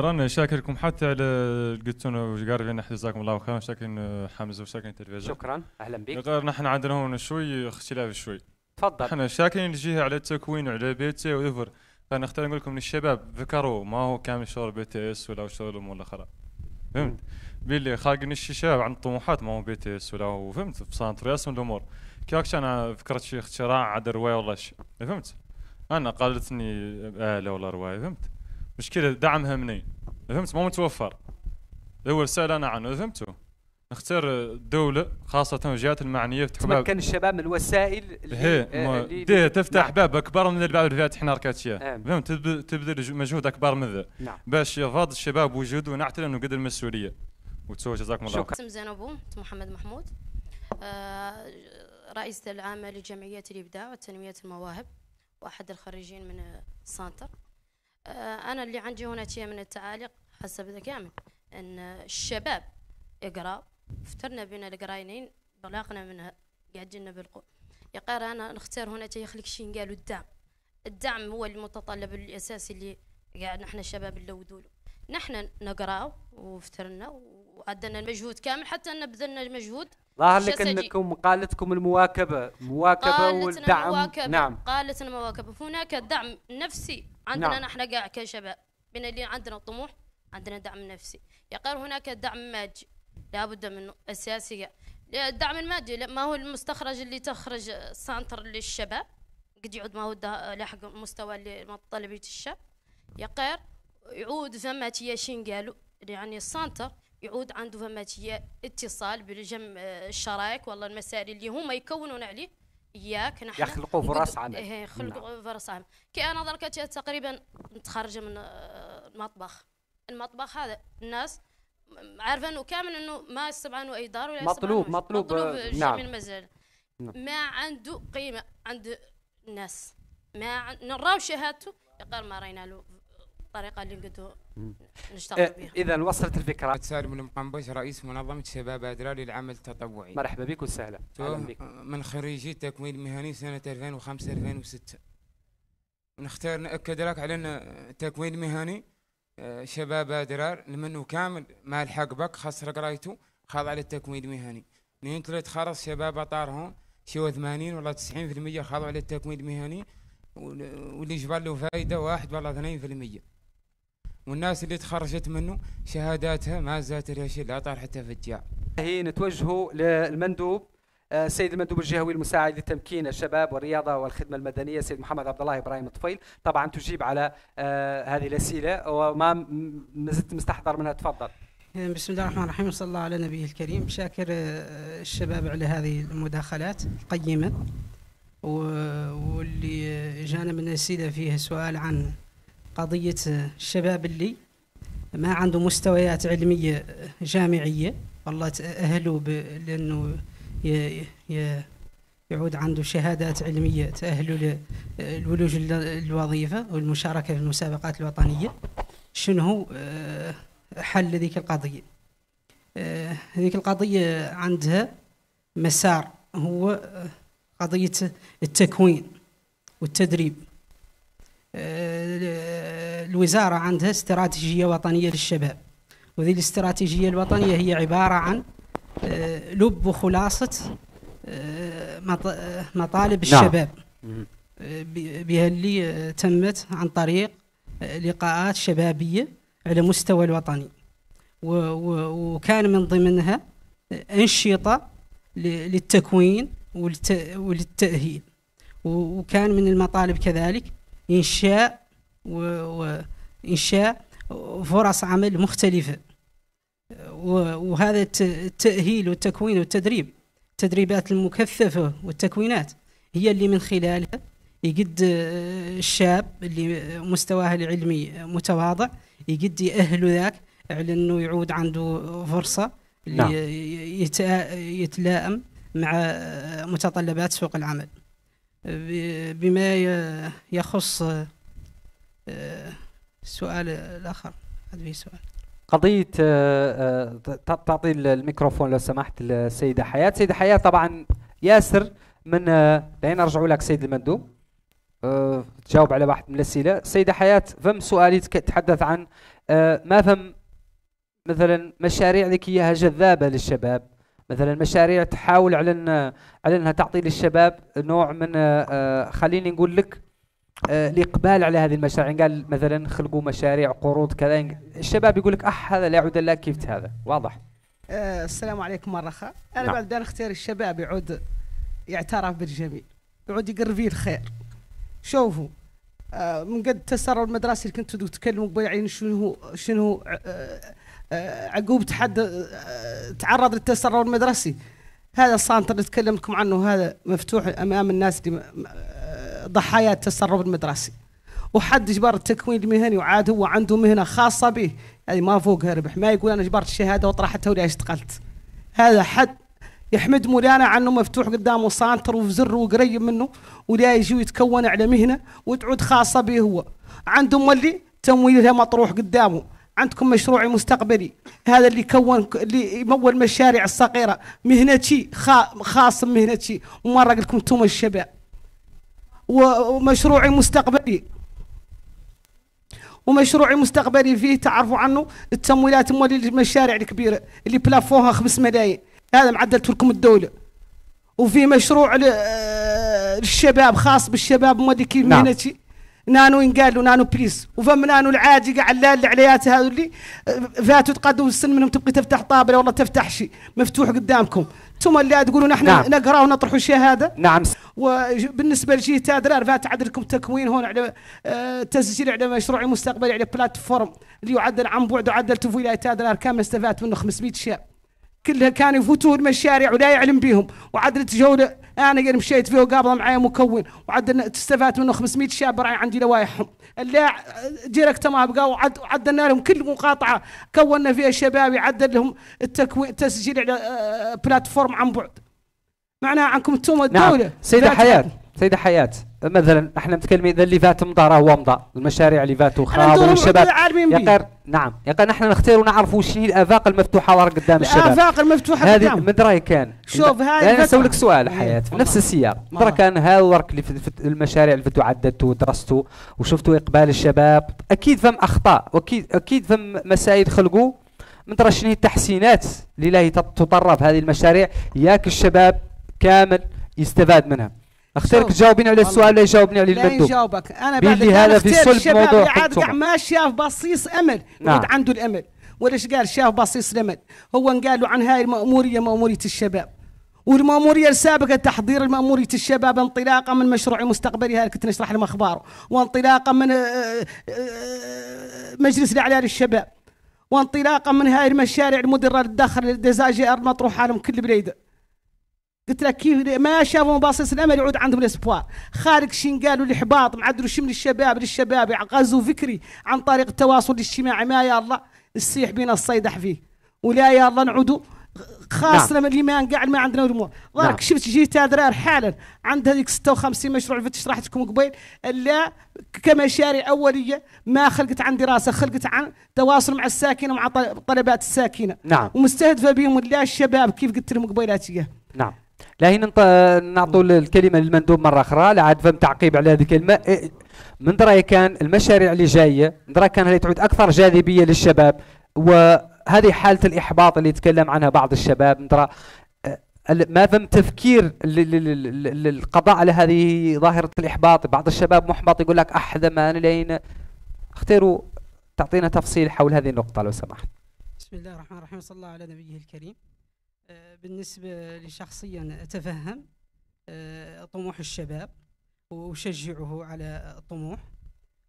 رانا شاكركم حتى على قلتونا واش قارفين جزاكم الله خيرا شاكرين حمزه وشاكرين تلفزيون شكرا اهلا بك غير نحن عندنا هون شوي اختلاف شوي تفضل احنا شاكرين الجهه على التكوين وعلى بيتها ويفر فانا اختار نقول لكم للشباب ذكروا ما هو كامل شغل بي تي اس ولا شغل الامور الاخرى فهمت باللي خارج الشباب عن الطموحات ما هو بي تي اس ولا هو فهمت في رياس راسهم الامور كيفاش انا فكرت شي اختراع عاد روايه ولا شي فهمت انا قالتني اله ولا روايه فهمت مشكله دعمها منين فهمت ما متوفر هو سال انا عنه فهمتوا نختار دولة خاصة الجهات المعنية في تمكن الشباب من الوسائل اللي, آه، اللي تفتح نعم. باب أكبر من اللي بعد فاتح ناركاتشيا نعم. فهمت تبذل مجهود أكبر من ذا نعم. باش يفاض الشباب وجود ونعتل أنه قد المسؤولية وتسوى جزاكم الله شكرا اسم زينبو محمد محمود آه رئيسة العامة لجمعية الإبداع وتنمية المواهب وأحد الخريجين من السنتر آه أنا اللي عندي هنا من التعاليق حسب كامل أن الشباب اقرأ فترنا بين القراينين بلاقنا منها قاعدين بالقوة يا قاري أنا نختار هنا تيخلك شي قالوا الدعم الدعم هو المتطلب الأساسي اللي قاعد نحن الشباب اللي له نحن نقراو وفترنا وعدنا المجهود كامل حتى أن بذلنا المجهود ظاهر لك انكم قالتكم المواكبه مواكبه والدعم مواكبة. نعم قالتنا مواكبه هناك دعم نفسي عندنا نعم. نحن قاع كشباب بين اللي عندنا طموح عندنا دعم نفسي يقال هناك دعم مادي لابد من أساسية الدعم المادي ما هو المستخرج اللي تخرج سانتر للشباب قد يعود ما هو لحق مستوى اللي طلبة الشاب يقير يعود فما شين قالوا يعني السانتر يعود عنده فما اتصال بالجم الشرايك والله المسائل اللي هما يكونون عليه اياك نحن يخلقوا فرص عمل ايه يخلقوا نعم. فرص عمل كي انا دركا تقريبا متخرجه من المطبخ المطبخ هذا الناس عارفه انه كامل انه ما استبعانه اي دار ولا مطلوب مطلوب مطلوب جميع آه، نعم. مازال نعم. ما عنده قيمه عند الناس ما نراو شهادته يقال ما راينا له الطريقه اللي نقدروا نشتغل إيه، بها اذا وصلت الفكره سالم المقنبش رئيس منظمه شباب ادرار للعمل التطوعي مرحبا بك وسهلا من خريجي التكوين المهني سنه 2005 2006 نختار ناكد لك على ان التكوين المهني شباب ادرار لمنه كامل ما الحق بك خسر قرايته خاضع للتكوين المهني من طلعت خرص شباب اطارهم شو 80 ولا 90% على للتكوين المهني واللي جبال له فائده واحد ولا 2% والناس اللي تخرجت منه شهاداتها ما زالت لها شيء لا طار حتى في هي نتوجهوا للمندوب السيد آه، المندوب الجهوي المساعد لتمكين الشباب والرياضه والخدمه المدنيه سيد محمد عبد الله ابراهيم الطفيل طبعا تجيب على آه، هذه الاسئله وما ما زلت مستحضر منها تفضل آه، بسم الله الرحمن الرحيم وصلى الله على نبيه الكريم شاكر الشباب على هذه المداخلات القيمه واللي جانا من السيده فيه سؤال عن قضيه الشباب اللي ما عنده مستويات علميه جامعيه والله تاهلوا لانه يعود عنده شهادات علميه تاهله للولوج للوظيفه والمشاركه في المسابقات الوطنيه شنو هو آه، حل هذيك القضيه هذيك آه، القضيه عندها مسار هو آه، قضيه التكوين والتدريب الوزاره عندها استراتيجيه وطنيه للشباب وهذه الاستراتيجيه الوطنيه هي عباره عن لب وخلاصة مطالب نعم. الشباب بها اللي تمت عن طريق لقاءات شبابية على مستوى الوطني وكان من ضمنها أنشطة للتكوين وللتأهيل وكان من المطالب كذلك إنشاء وإنشاء فرص عمل مختلفة وهذا التأهيل والتكوين والتدريب التدريبات المكثفة والتكوينات هي اللي من خلالها يقد آه، الشاب اللي مستواه العلمي متواضع يقد يأهله ذاك على انه يعود عنده فرصه نعم. يتلائم مع آه، متطلبات سوق العمل بما يخص السؤال آه، الاخر هذا سؤال قضيه آه، آه، تعطي الميكروفون لو سمحت للسيده حياه سيده حياه طبعا ياسر من آه، لين نرجعوا لك سيد المندوب تجاوب على واحد من الاسئله سيده حياه فم سؤالي تحدث عن ما فم مثلا مشاريع ذيك اياها جذابه للشباب مثلا مشاريع تحاول على على انها تعطي للشباب نوع من خليني نقول لك الاقبال آه، على هذه المشاريع قال مثلا خلقوا مشاريع قروض كذا الشباب يقول لك اح هذا لا يعود الا كيف هذا واضح أه السلام عليكم مرخة انا نعم. بعد اختيار الشباب يعود يعترف بالجميل يعود يقر فيه الخير شوفوا أه من قد تسرع المدرسي اللي كنتوا تتكلموا قبل شنو شنو آه،, أه عقوبة حد آه، تعرض للتسرع المدرسي هذا الصانتر اللي تكلمتكم عنه هذا مفتوح امام الناس اللي ضحايا التسرب المدرسي وحد اجبار التكوين المهني وعاد هو عنده مهنه خاصه به يعني ما فوقها ربح ما يقول انا اجبرت الشهاده وطرحتها ولا اشتغلت هذا حد يحمد مولانا عنه مفتوح قدامه سانتر وزر وقريب منه ولا يجي ويتكون على مهنه وتعود خاصه به هو عنده مولي تمويلها مطروح قدامه عندكم مشروع مستقبلي هذا اللي كون اللي يمول مشاريع الصغيره مهنتي خاص مهنتي قلت لكم انتم الشباب ومشروعي مستقبلي ومشروعي مستقبلي فيه تعرفوا عنه التمويلات مولي المشاريع الكبيره اللي بلافوها 5 ملايين هذا معدلت لكم الدوله وفي مشروع آه، للشباب خاص بالشباب مولي كيف نعم. مهنتي نانو انقالو نانو بليس وفم نانو العادي قاع اللي العليات هذو اللي آه، فاتوا تقدموا السن منهم تبقي تفتح طابله والله تفتح شي مفتوح قدامكم انتم اللي تقولون احنا نعم. نقرا ونطرح الشهاده نعم وبالنسبه لجي تادر رفعت لكم تكوين هون على آه، تسجيل على مشروع مستقبلي على بلاتفورم اللي يعدل عن بعد وعدلته في ولايه تادر كامل استفادت منه 500 شيء كلها كانوا يفوتون مشاريع ولا يعلم بهم وعاد جوله انا قد مشيت فيه وقابله معي مكون وعد استفادت منه 500 شاب راعي عندي لوائحهم لا ديركت ما بقى وعد عدلنا لهم كل مقاطعه كونا فيها شباب يعدل لهم التكوين التسجيل على آه، بلاتفورم عن بعد معناها عنكم انتم نعم. الدوله نعم. سيده حياه سيده حياه مثلا احنا متكلمين اذا اللي فات مضى راه هو مضى المشاريع اللي فاتوا خابوا والشباب يقر نعم يقر نحن نختار ونعرفوا شنو الافاق المفتوحه ورا قدام الشباب الافاق المفتوحه هذه مدراي كان شوف هذه انا نسولك سؤال حياه في نفس السياق مدرا كان هذا الورك اللي في المشاريع اللي فاتوا عددتو ودرستو وشفتوا اقبال الشباب اكيد فم اخطاء واكيد اكيد فم مسائل خلقوا مدرا شنو التحسينات اللي لا تطرف هذه المشاريع ياك الشباب كامل يستفاد منها اختارك تجاوبين على السؤال لا يجاوبني عليه المندوب لا يجاوبك انا بعد هذا في صلب موضوع عاد قاع ما شاف بصيص امل نعم. عنده الامل ولاش قال شاف بصيص الامل هو قالوا عن هاي الماموريه ماموريه الشباب والمامورية السابقة تحضير مأمورية الشباب انطلاقا من مشروع مستقبلي هذا كنت نشرح لهم أخباره وانطلاقا من آه، آه، آه، مجلس الأعلى للشباب وانطلاقا من هاي المشاريع المدرة للدخل الدزاجة المطروحة لهم كل بليده قلت لك كيف ما شافوا مباصص الامل يعود عندهم الاسبوار خارج شنقال والاحباط ما عاد شم للشباب للشباب غزو فكري عن طريق التواصل الاجتماعي ما يا الله السيح بين الصيدح فيه ولا يا الله نعودوا خاصة نعم. اللي ما قاعد ما عندنا امور ظهرك نعم. شفت جيت ادرار حالا عند هذيك 56 مشروع اللي شرحت لكم قبيل الا كمشاريع اوليه ما خلقت عن دراسه خلقت عن تواصل مع الساكنه ومع طلبات الساكنه نعم ومستهدفه بهم لا الشباب كيف قلت لهم قبيلاتيه نعم لا هنا نط... نعطوا الكلمه للمندوب مره اخرى لعاد فهم تعقيب على هذه الكلمه من درا كان المشاريع اللي جايه من درا كان هي تعود اكثر جاذبيه للشباب و هذه حاله الاحباط اللي يتكلم عنها بعض الشباب ترى آه، ما فهم تفكير للقضاء على هذه ظاهره الاحباط بعض الشباب محبط يقول لك أنا لين اختاروا تعطينا تفصيل حول هذه النقطه لو سمحت بسم الله الرحمن الرحيم صلى الله على نبيه الكريم آه، بالنسبه لشخصيا اتفهم آه، طموح الشباب واشجعه على الطموح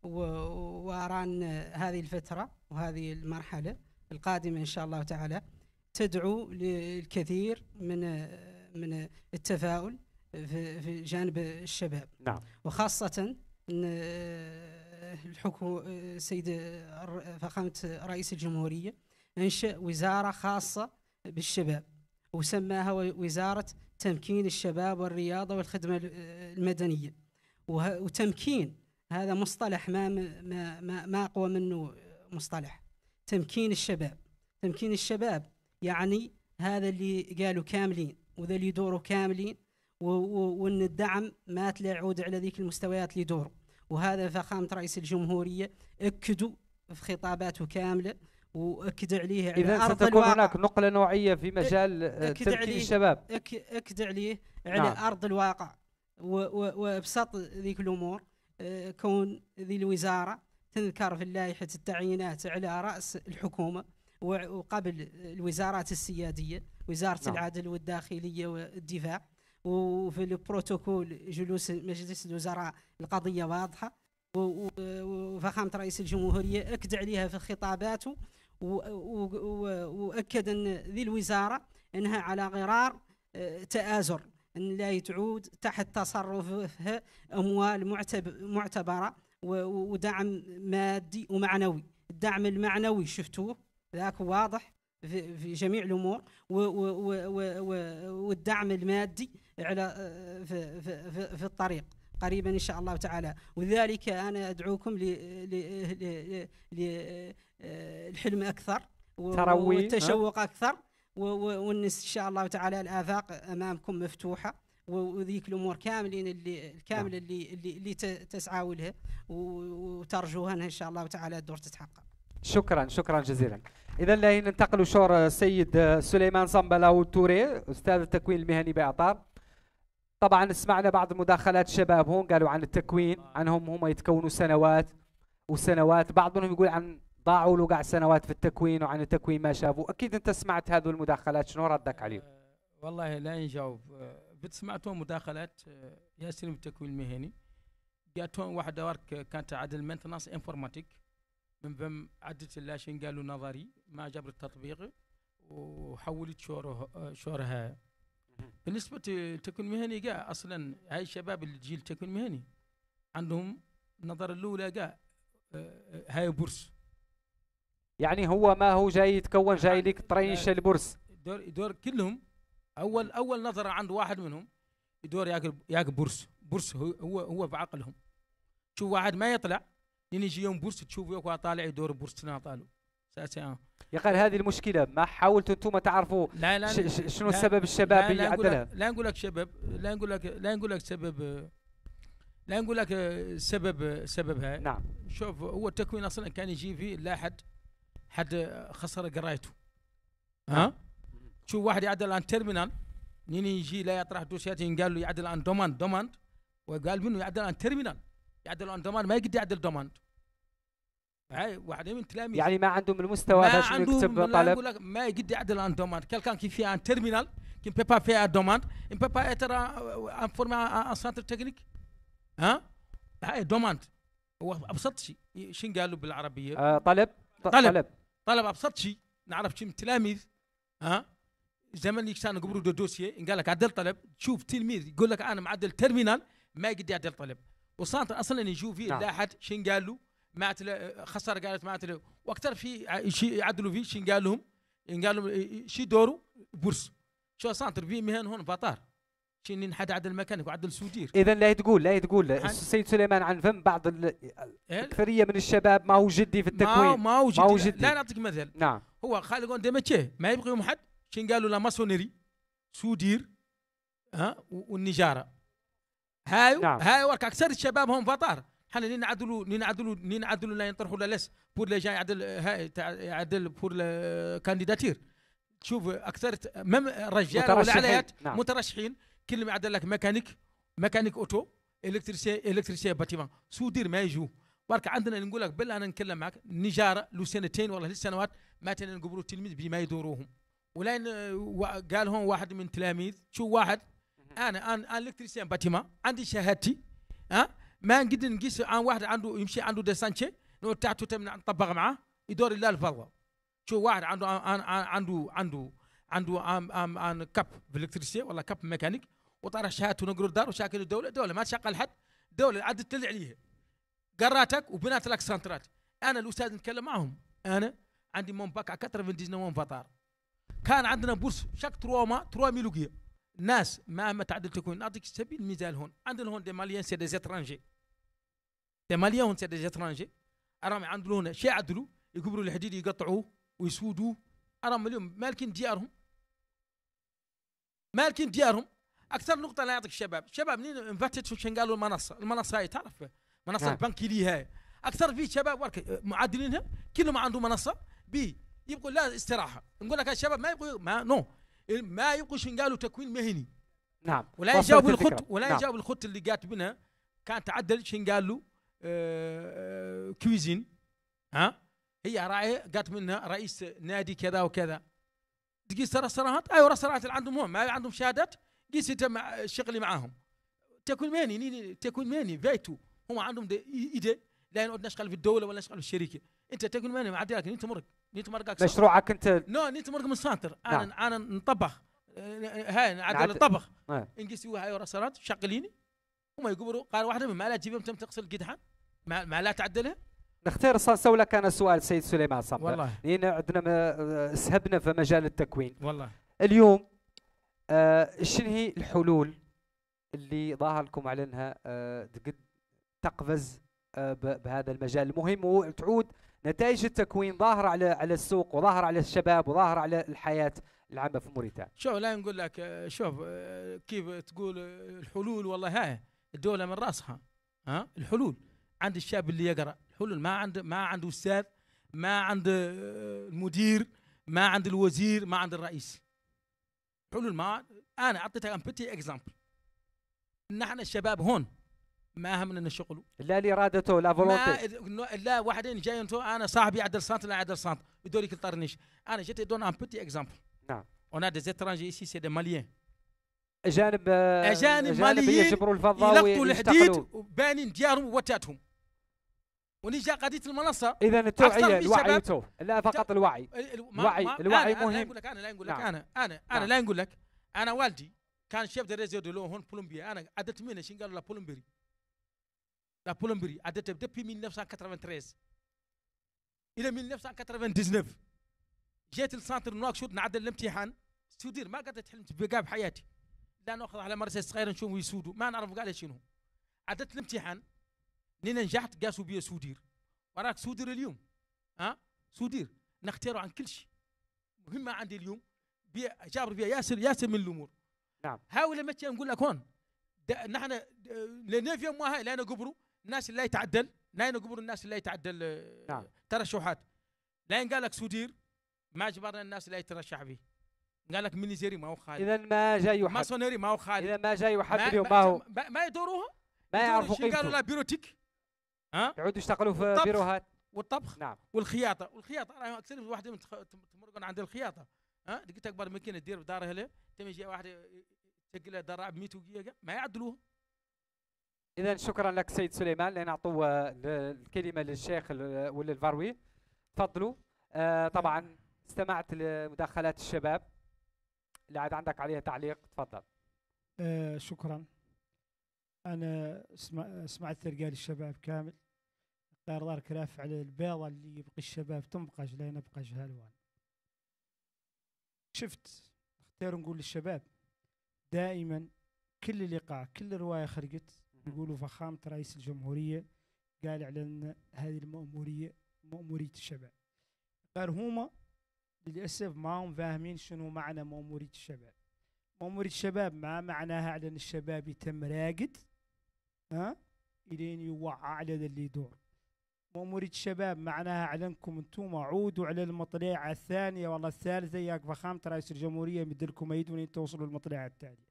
وارى ان هذه الفتره وهذه المرحله القادمه ان شاء الله تعالى تدعو للكثير من من التفاؤل في جانب الشباب نعم وخاصه ان الحكومة سيد فخامه رئيس الجمهوريه انشا وزاره خاصه بالشباب وسماها وزاره تمكين الشباب والرياضه والخدمه المدنيه وتمكين هذا مصطلح ما ما ما اقوى منه مصطلح تمكين الشباب تمكين الشباب يعني هذا اللي قالوا كاملين وذا اللي يدوروا كاملين وان الدعم ما يعود على ذيك المستويات اللي يدوروا وهذا فخامه رئيس الجمهوريه اكدوا في خطاباته كامله واكد عليه على اذا ستكون هناك نقله نوعيه في مجال تمكين الشباب اكد عليه على نعم. ارض الواقع وابسط ذيك الامور أه، كون ذي الوزاره تذكر في لائحة التعيينات على رأس الحكومة وقبل الوزارات السيادية وزارة نعم. العدل والداخلية والدفاع وفي البروتوكول جلوس مجلس الوزراء القضية واضحة وفخامة رئيس الجمهورية أكد عليها في خطاباته وأكد أن ذي الوزارة أنها على غرار آه، تآزر أن لا تعود تحت تصرفها أموال معتبرة ودعم مادي ومعنوي الدعم المعنوي شفتوه ذاك واضح في جميع الامور والدعم المادي على في, في, في, الطريق قريبا ان شاء الله تعالى وذلك انا ادعوكم للحلم اكثر والتشوق اكثر وان ان شاء الله تعالى الافاق امامكم مفتوحه وذيك الامور كاملين اللي الكامله نعم. اللي اللي, اللي تسعى لها وترجوها ان شاء الله تعالى الدور تتحقق شكرا شكرا جزيلا اذا لين ننتقل شور السيد سليمان صنبلاو التوري استاذ التكوين المهني باعطار طبعا سمعنا بعض مداخلات شباب هون قالوا عن التكوين عنهم هم يتكونوا سنوات وسنوات بعض منهم يقول عن ضاعوا له قاع سنوات في التكوين وعن التكوين ما شافوا اكيد انت سمعت هذه المداخلات شنو ردك عليهم أه، والله لا نجاوب أه، سمعتهم مداخلات آه، ياسين بالتكوين المهني جاتون واحد ورك آه، كانت عاد المينتنانس انفورماتيك من بم عدت اللاشين قالوا نظري ما جبر التطبيق وحولت شوره آه، شورها بالنسبة للتكوين المهني جاء أصلا هاي الشباب الجيل التكوين المهني عندهم النظرة الأولى جاء هاي بورس يعني هو ما هو جاي يتكون جاي يعني لك ترينش البورس دور دور كلهم اول اول نظره عند واحد منهم يدور ياكل ياكل بورس بورس هو هو بعقلهم شوف واحد ما يطلع لين يجي يوم بورس تشوف ياكو طالع يدور بورس طالو يا قال هذه المشكله ما حاولتوا انتم تعرفوا لا لا شنو السبب الشباب لا اللي عدلها لا نقول لك شباب لا نقول لك لا نقول لك سبب لا نقول لك سبب سببها نعم شوف هو التكوين اصلا كان يجي فيه لا حد حد خسر قرايته ها تشوف واحد يعدل عن تيرمينال نيني يجي لا يطرح دوسيات قال له يعدل عن دوماند دوماند وقال منه يعدل عن تيرمينال يعدل عن دوماند ما يقدر يعدل دوماند هاي واحد من تلاميذ يعني ما عنده من المستوى ما عنده يكتب طلب ما يقدر يعدل عن دوماند كل كان كيف عن تيرمينال كي بيبا في pas faire ان بيبا إيه ne آه، آه، ان فورما ان آه، سنتر تكنيك ها centre technique. Hein? هاي دوماند ابسط شيء شنو قالوا بالعربيه؟ طلب طلب طلب ابسط شيء نعرف شنو تلاميذ ها زمان كان قبره دو دوسيه قال لك عدل طلب تشوف تلميذ يقول لك انا معدل ترمينال ما يقدر يعدل طلب وسانتر اصلا يشوف فيه نعم. لا لاحد شن قال له معنات خسر قالت معنات واكثر في شيء يعدلوا فيه شن قال لهم ان قال لهم شي دوره بورس شو سانتر في مهن هون بطار شن حد عدل مكانك وعدل سودير اذا لا تقول لا تقول السيد سليمان عن فم بعض الاكثريه من الشباب ما هو جدي في التكوين ما هو جدي, ما هو جدي. لا نعطيك مثل نعم هو خالق ديمتشي ما يبغي حد شين قالوا لا ماسونري سودير ها والنجاره هاي هاي ورك اكثر الشباب هم فطار حنا ننعدلوا ننعدلوا ننعدلوا لا ينطرحوا لا لس بور لي جاي يعدل هاي يعدل بور كانديداتير شوف اكثر ميم رجال ولا عليات مترشحين كل ما عدل لك ميكانيك ميكانيك اوتو الكتريسي الكتريسي باتيمان سودير ما يجوا برك عندنا نقول لك بالله انا نتكلم معك نجاره لو سنتين ثلاث لسنوات ما تنقبروا التلميذ بما يدوروهم ولين آه، قال هون واحد من تلاميذ شو واحد انا انا انا الكتريسيان باتيما عندي شهادتي ها ما نقدر نقيس عن واحد عنده يمشي عنده سانشي نقول تاعته تم نطبق معاه يدور الا الفضه شو واحد عنده عنده عنده عنده عنده عن عن كاب في الكتريسيان ولا كاب ميكانيك وطار شهادته نقر الدار وشاكل الدوله دوله ما تشغل حد دوله عاد تطلع عليها قراتك وبنات لك سنترات انا الاستاذ نتكلم معهم انا عندي مون باك 99 فطار كان عندنا بورس شاك تروما ما تروا ميلوغيا ناس مهما تعدل تكون نعطيك سبيل مثال هون عندنا هون دي ماليان سي دي زيترانجي دي ماليان هون سي دي زيترانجي أرام عندنا هنا شي عدلوا يكبروا الحديد يقطعوه ويسودوه أرام اليوم مالكين ديارهم مالكين ديارهم اكثر نقطه انا اعطيك الشباب الشباب منين انفتت في قالوا المنصه المنصه هاي تعرف منصه نعم. لي هاي اكثر في شباب معدلينها كلهم عندهم منصه بي يبقوا لا استراحه نقول لك الشباب ما يبقوا ما نو ما يبقوش قالوا تكوين مهني نعم ولا يجاوب الخط ولا نعم. يجاوب الخط اللي جات بنا كان تعدل شن قالوا آه،, آه كويزين ها هي راعي قالت منها رئيس نادي كذا وكذا تقيس ترى ايوه صراحات اللي عندهم هم ما عندهم شهادات قيس انت مع شغلي معاهم تكون ماني تكون مهني فيتو هم عندهم ايدي لا نقعد نشغل في الدوله ولا نشغل في الشركه انت تكون مهني ما عاد انت مرق نيت اكثر مشروعك انت نو نيت من سانتر انا نعم. انا نطبخ آه، هاي نعدل الطبخ نعم. نقسيوها هاي راسرات شغليني وما يقبروا قال واحده ما لا تجيبهم تم تغسل قدها ما, ما لا تعدلها نختار صلصه ولا كان سؤال سيد سليمان صبر والله لان عندنا آه، سهبنا في مجال التكوين والله اليوم آه شنو هي الحلول اللي ظاهر لكم على انها آه تقفز آه بهذا المجال المهم وتعود نتائج التكوين ظاهرة على على السوق وظاهرة على الشباب وظاهرة على الحياة العامة في موريتانيا شوف لا نقول لك آه، شوف آه، كيف تقول آه، الحلول والله هاي الدولة من راسها ها الحلول عند الشاب اللي يقرأ الحلول ما عند ما عند أستاذ ما عند المدير ما عند الوزير ما عند الرئيس حلول ما أنا أعطيتك أن بيتي إكزامبل نحن الشباب هون ما همنا شغله لا لارادته لا فولونتي لا واحدين جاي انتو انا صاحبي عدل سانت لا عدل سانت يدوريك الطرنيش انا جيت دون ان بوتي اكزامبل نعم اون دي زيترانجي ايسي سي دي ماليين أجانب أجانب ماليين يجبروا الفضة الحديد وبانين ديارهم ووتاتهم ونجي قضية المنصة إذا التوعية الوعي لا فقط الوعي الوعي الوعي مهم أنا لا نقول لك نعم. أنا أنا أنا نعم. لا نقول لك أنا والدي كان شيف دي ريزيو دو لو هون بولومبيا أنا عدت منه قالوا لا بولومبيري la plomberie à Deteb depuis 1993 الى 1999 جيت لسنتر نواكشوط نعدل الامتحان تدير ما قدرت حلمت بقى بحياتي لا ناخذ على مرسى صغيره نشوفه يسودوا ما نعرف قال شنو عدت الامتحان لين نجحت قاسوا بي سودير وراك سودير اليوم ها سودير نختاره عن كل شيء مهمه عندي اليوم بي جابر بيها ياسر ياسر من الامور نعم هاول متى نقول لك هون نحن لنفيا ما هاي لا نقبروا الناس اللي يتعدل ناين قبور الناس اللي يتعدل آه، نعم. ترشحات لا قال لك سودير ما جبرنا الناس اللي يترشح به قال لك مينيزيري ما هو خالد اذا ما جاي وحب ماسونيري ما هو خالد اذا ما جاي وحب اليوم ما هو ما يدوروها ما يعرفوا قيمته قالوا لا بيروتيك ها يعودوا يشتغلوا في بيروهات والطبخ نعم والخياطه والخياطه انا اكثر واحده من تمرق عند الخياطه ها لقيت اكبر ماكينه تدير في دارها تم يجي واحد تقلها دراع ب 100 ما يعدلوها اذا شكرا لك سيد سليمان لنعطوا آه، الكلمه للشيخ آه، ولا الفروي تفضلوا آه طبعا استمعت لمداخلات الشباب اللي عاد عندك عليها تعليق تفضل آه شكرا انا سمعت رجال الشباب كامل دار دار كلاف على البيضه اللي يبقي الشباب تنبقى لا ينبقج هالوان شفت نختار نقول للشباب دائما كل لقاء كل روايه خرجت نقولوا فخامة رئيس الجمهورية قال على هذه المأمورية مأمورية الشباب قال هما للأسف ما هم فاهمين شنو معنى مأمورية الشباب مأمورية الشباب ما معناها على أن الشباب يتم راقد ها إلين يوعى على اللي يدور مأمورية الشباب معناها على أنكم أنتم عودوا على المطلعة الثانية والله الثالثة ياك فخامة رئيس الجمهورية مدلكم أيد وين توصلوا للمطلعة التالية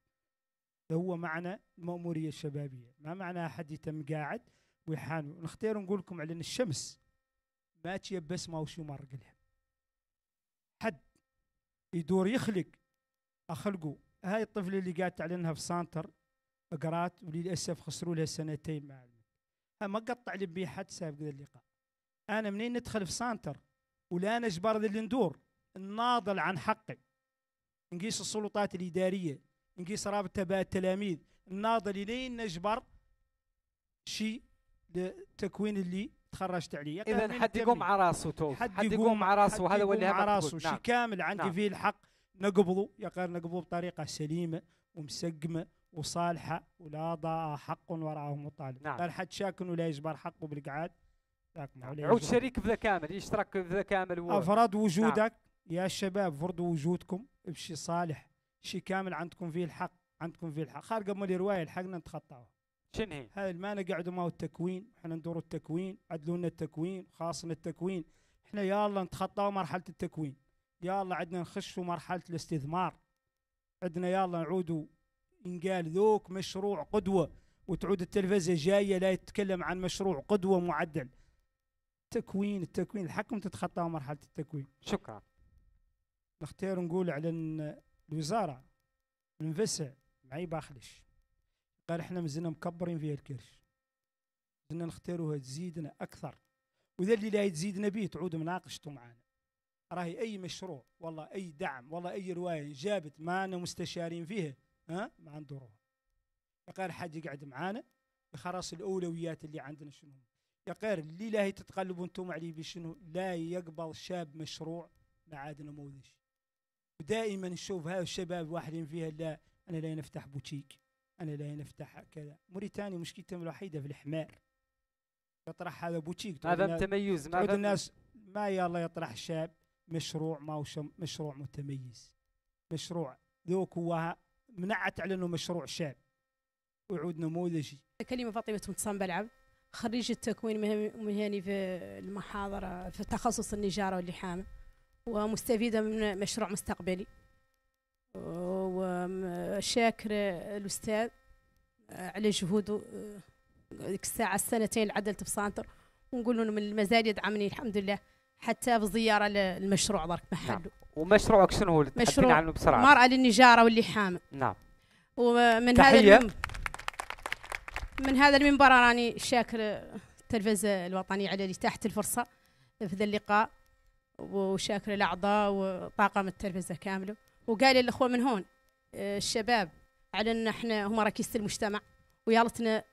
ده هو معنى المأمورية الشبابية ما معنى حد قاعد ويحانوا نختار نقول لكم على أن الشمس ما تيبس ما وشو مرق لها حد يدور يخلق أخلقوا هاي الطفلة اللي قاعد تعلنها في سانتر قرات وللأسف خسروا لها سنتين مع ما قطع لي بي حد سابق اللقاء أنا منين ندخل في سانتر ولا نجبر ذي اللي ندور نناضل عن حقي نقيس السلطات الإدارية نقي صراب تبع التلاميذ الناضل لين نجبر شي التكوين اللي تخرجت عليه اذا حد يقوم على راسه تو حد يقوم على راسه هذا هو اللي على راسه شي نعم. كامل عندي نعم. فيه الحق نقبضه يا قال نقبضه بطريقه سليمه ومسقمه وصالحه ولا ضاع حق وراءه مطالب نعم. قال حد شاكن ولا يجبر حقه بالقعاد عود شريك بذا كامل يشترك بذا كامل و... افراد نعم. وجودك نعم. يا شباب فرضوا وجودكم بشي صالح شيء كامل عندكم فيه الحق عندكم فيه الحق خارج من الروايه الحقنا نتخطاها شنو هي؟ هذا ما نقعدوا معه التكوين احنا ندور التكوين عدلوا لنا التكوين خاصنا التكوين احنا يا الله نتخطاو مرحله التكوين يا الله عندنا نخشوا مرحله الاستثمار عندنا الله نعودوا ينقال ذوك مشروع قدوه وتعود التلفزه جايه لا يتكلم عن مشروع قدوه معدل التكوين التكوين الحكم تتخطى مرحله التكوين شكرا نختار نقول على الوزاره منفسع معي باخلش قال احنا مزلنا مكبرين فيها الكرش بدنا نختاروها تزيدنا اكثر وذا اللي لا تزيدنا به تعود مناقشته معانا راهي اي مشروع والله اي دعم والله اي روايه جابت معنا مستشارين فيها ها ما عندروها يقال حد يقعد معانا خلاص الاولويات اللي عندنا شنو يا قير اللي لا تتقلبوا انتم عليه بشنو لا يقبل شاب مشروع ما عاد نموذج دائما نشوف هذا الشباب واحد فيها لا انا لا نفتح بوتيك انا لا نفتح كذا موريتانيا مشكلتهم الوحيده في الحمار يطرح هذا بوتيك هذا التميز ما الناس ما يلا يطرح شاب مشروع ما هو مشروع متميز مشروع ذوك هو منعت على انه مشروع شاب ويعود نموذجي كلمه فاطمه تمتصان بلعب خريجه تكوين مهني في المحاضره في تخصص النجاره واللحامه ومستفيدة من مشروع مستقبلي وشاكر الأستاذ على جهوده ديك الساعة السنتين اللي عدلت بسانتر ونقول له من مازال يدعمني الحمد لله حتى في زيارة للمشروع برك محله نعم. ومشروعك شنو هو مشروع عنه بسرعة مرأة للنجارة واللحام نعم ومن تحية. هذا من هذا المنبر راني شاكر التلفزة الوطنية على اللي تحت الفرصة في ذا اللقاء وشاكر الاعضاء وطاقم التلفزه كامله وقال الاخوه من هون إيه، الشباب على ان احنا هم ركيزه المجتمع ويالتنا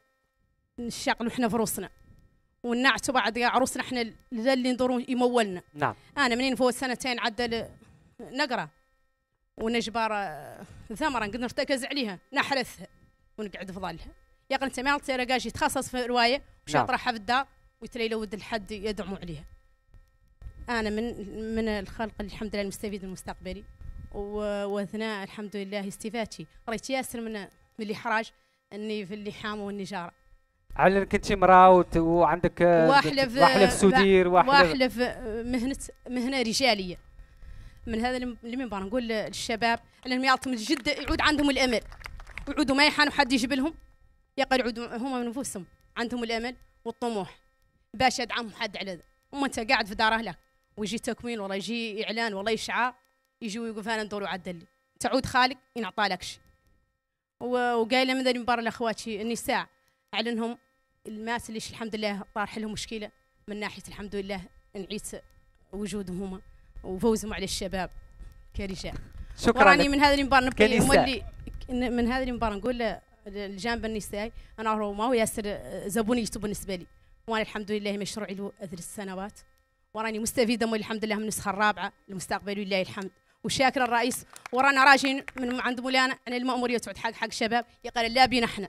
نشتغل احنا في روسنا ونعتوا بعد عروسنا احنا اللي ندورون يمولنا نعم انا منين فوق سنتين عدل نقرا ونجبر آه، ثمرة قد نرتكز عليها نحرثها ونقعد في ظلها يا انت ما ترى يتخصص في روايه نعم. وشاطره نعم. في الدار ويتليلو ود الحد يدعموا عليها انا من من الخلق الحمد لله المستفيد المستقبلي واثناء الحمد لله استفادتي ريت ياسر من من الاحراج اني في اللحام والنجاره على انك انت مراه وعندك واحلف واحلف سدير واحلف واحلف مهنه مهنه رجاليه من هذا المنبر نقول للشباب انهم من جد يعود عندهم الامل يعودوا ما يحانوا حد يجيب لهم يقل يعودوا هم من نفوسهم عندهم الامل والطموح باش يدعمهم حد على ذا وما انت قاعد في داره لك ويجي تكوين والله يجي اعلان والله اشعاع يجوا ويقول فانا ندور عدل تعود خالق ينعطى وقايله من ذي المباراه لاخواتي النساء اعلنهم الماس اللي الحمد لله طارح لهم مشكله من ناحيه الحمد لله نعيس وجودهم هما وفوزهم على الشباب كرجال شكرا وراني من هذه المباراه نبقي نولي من هذه المباراه نقول الجانب النسائي انا روما وياسر زبون يكتب بالنسبه لي وانا الحمد لله مشروعي له ثلاث سنوات وراني مستفيده مول الحمد لله من النسخه الرابعه المستقبل لله الحمد وشاكر الرئيس ورانا راجين من عند مولانا أنا الماموريه تعود حق حق الشباب يقال لا بينا احنا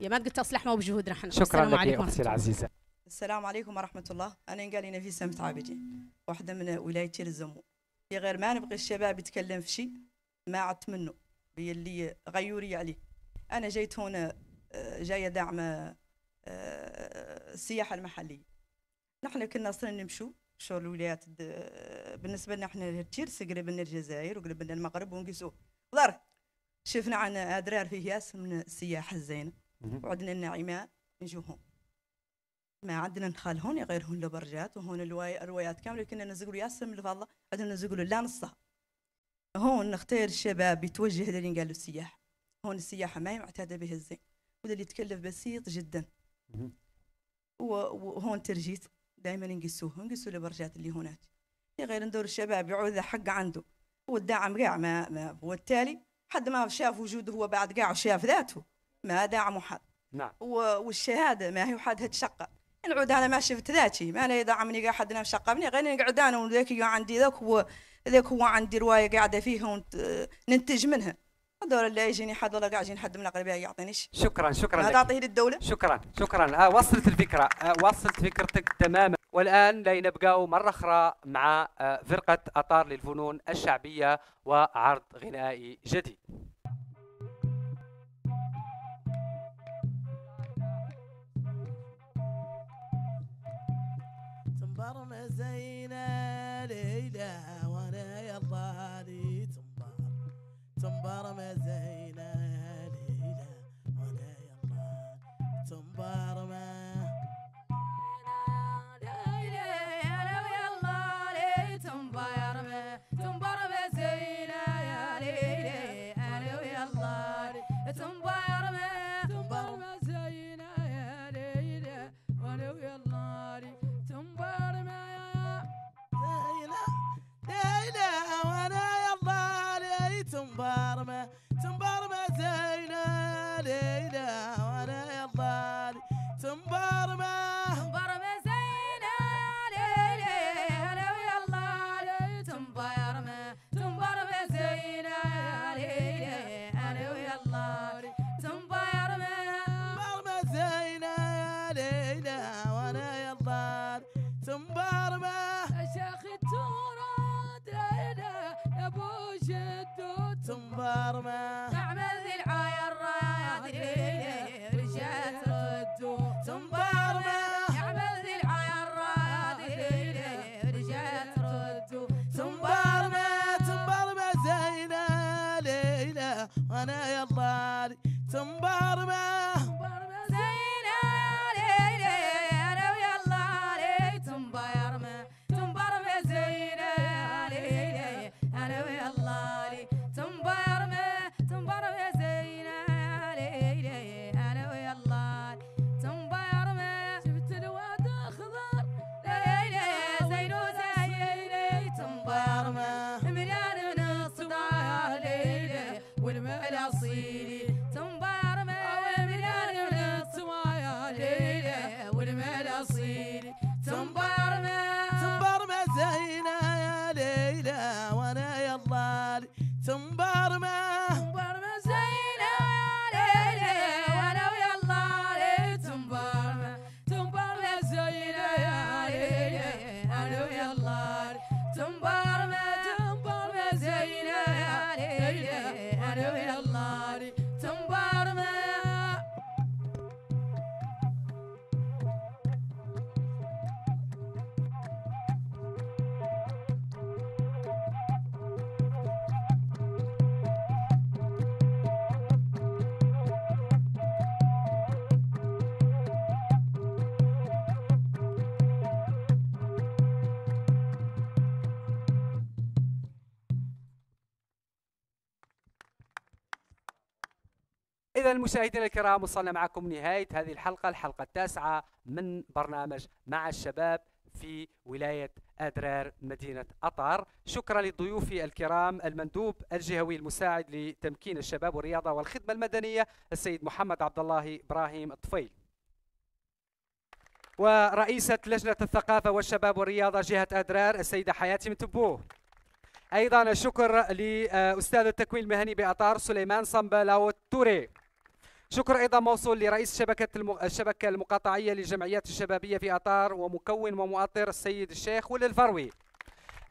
يا ما قلت تصلح ما بجهودنا احنا شكرا لك يا اختي العزيزه السلام عليكم ورحمه الله انا نقالي نفيسه متعابدين واحده من ولايه تير الزمو في غير ما نبغي الشباب يتكلم في شيء ما عدت منه اللي غيوري عليه انا جيت هنا آه، جايه دعم آه، السياحه المحليه نحن كنا صرنا نمشوا شغل الولايات بالنسبه لنا احنا التيرس قريب لنا الجزائر وقريب لنا المغرب ونقيسو ضر شفنا عن ادرار فيه ياس من السياحه الزينه وعندنا النعيمه نجوهم ما عندنا نخال هون غير هون البرجات وهون الروايات كامله كنا نزقوا ياس من الفضه عندنا نزقوا لا نصها هون نختار الشباب يتوجه اللي قالوا السياح هون السياحه ما هي معتاده به الزين وده اللي يتكلف بسيط جدا وهون ترجيت دائما ينقسوه ينقسوا البرجات اللي هناك يعني غير ندور الشباب يعود حق عنده والدعم قاع ما, ما وبالتالي حد ما شاف وجوده هو بعد قاع وشاف ذاته ما دعمه حد نعم والشهاده ما هي وحدها تشقى يعني نعود انا ما شفت ذاتي ما انا يدعمني قاع حد شقى مني غير نقعد انا وذاك عندي ذاك هو ذاك هو عندي روايه قاعده فيها وننتج منها دور لا يجيني حد ولا كاع يجيني حد من القريب يعطينيش شكرا شكرا هذا اعطيه للدوله شكرا شكرا آه وصلت الفكره آه وصلت فكرتك تماما والان لا نبقاو مره اخرى مع آه فرقه اطار للفنون الشعبيه وعرض غنائي جديد تنبار ما زينا ليلى ولا يا الله تنبار ما إذا مشاهدينا الكرام وصلنا معكم نهاية هذه الحلقة الحلقة التاسعة من برنامج مع الشباب في ولاية أدرار مدينة أطار شكرا لضيوفي الكرام المندوب الجهوي المساعد لتمكين الشباب والرياضة والخدمة المدنية السيد محمد عبد الله إبراهيم الطفيل ورئيسة لجنة الثقافة والشباب والرياضة جهة أدرار السيدة حياتي من تبوه أيضا الشكر لأستاذ التكوين المهني بأطار سليمان صنبلاو توري شكر ايضا موصول لرئيس شبكه المغ... الشبكه المقاطعيه للجمعيات الشبابيه في اطار ومكون ومؤطر السيد الشيخ وللفروي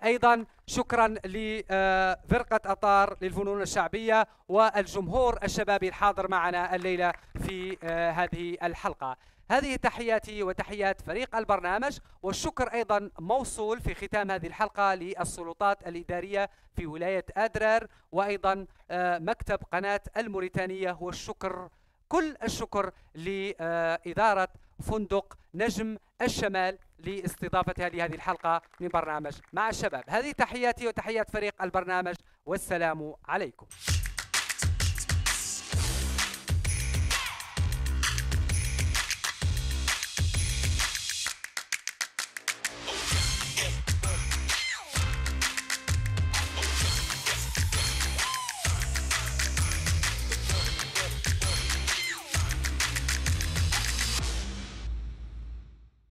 ايضا شكرا لفرقه اطار للفنون الشعبيه والجمهور الشبابي الحاضر معنا الليله في آه، هذه الحلقه هذه تحياتي وتحيات فريق البرنامج والشكر ايضا موصول في ختام هذه الحلقه للسلطات الاداريه في ولايه ادرار وايضا آه، مكتب قناه الموريتانيه والشكر كل الشكر لإدارة فندق نجم الشمال لاستضافتها لهذه الحلقة من برنامج مع الشباب هذه تحياتي وتحيات فريق البرنامج والسلام عليكم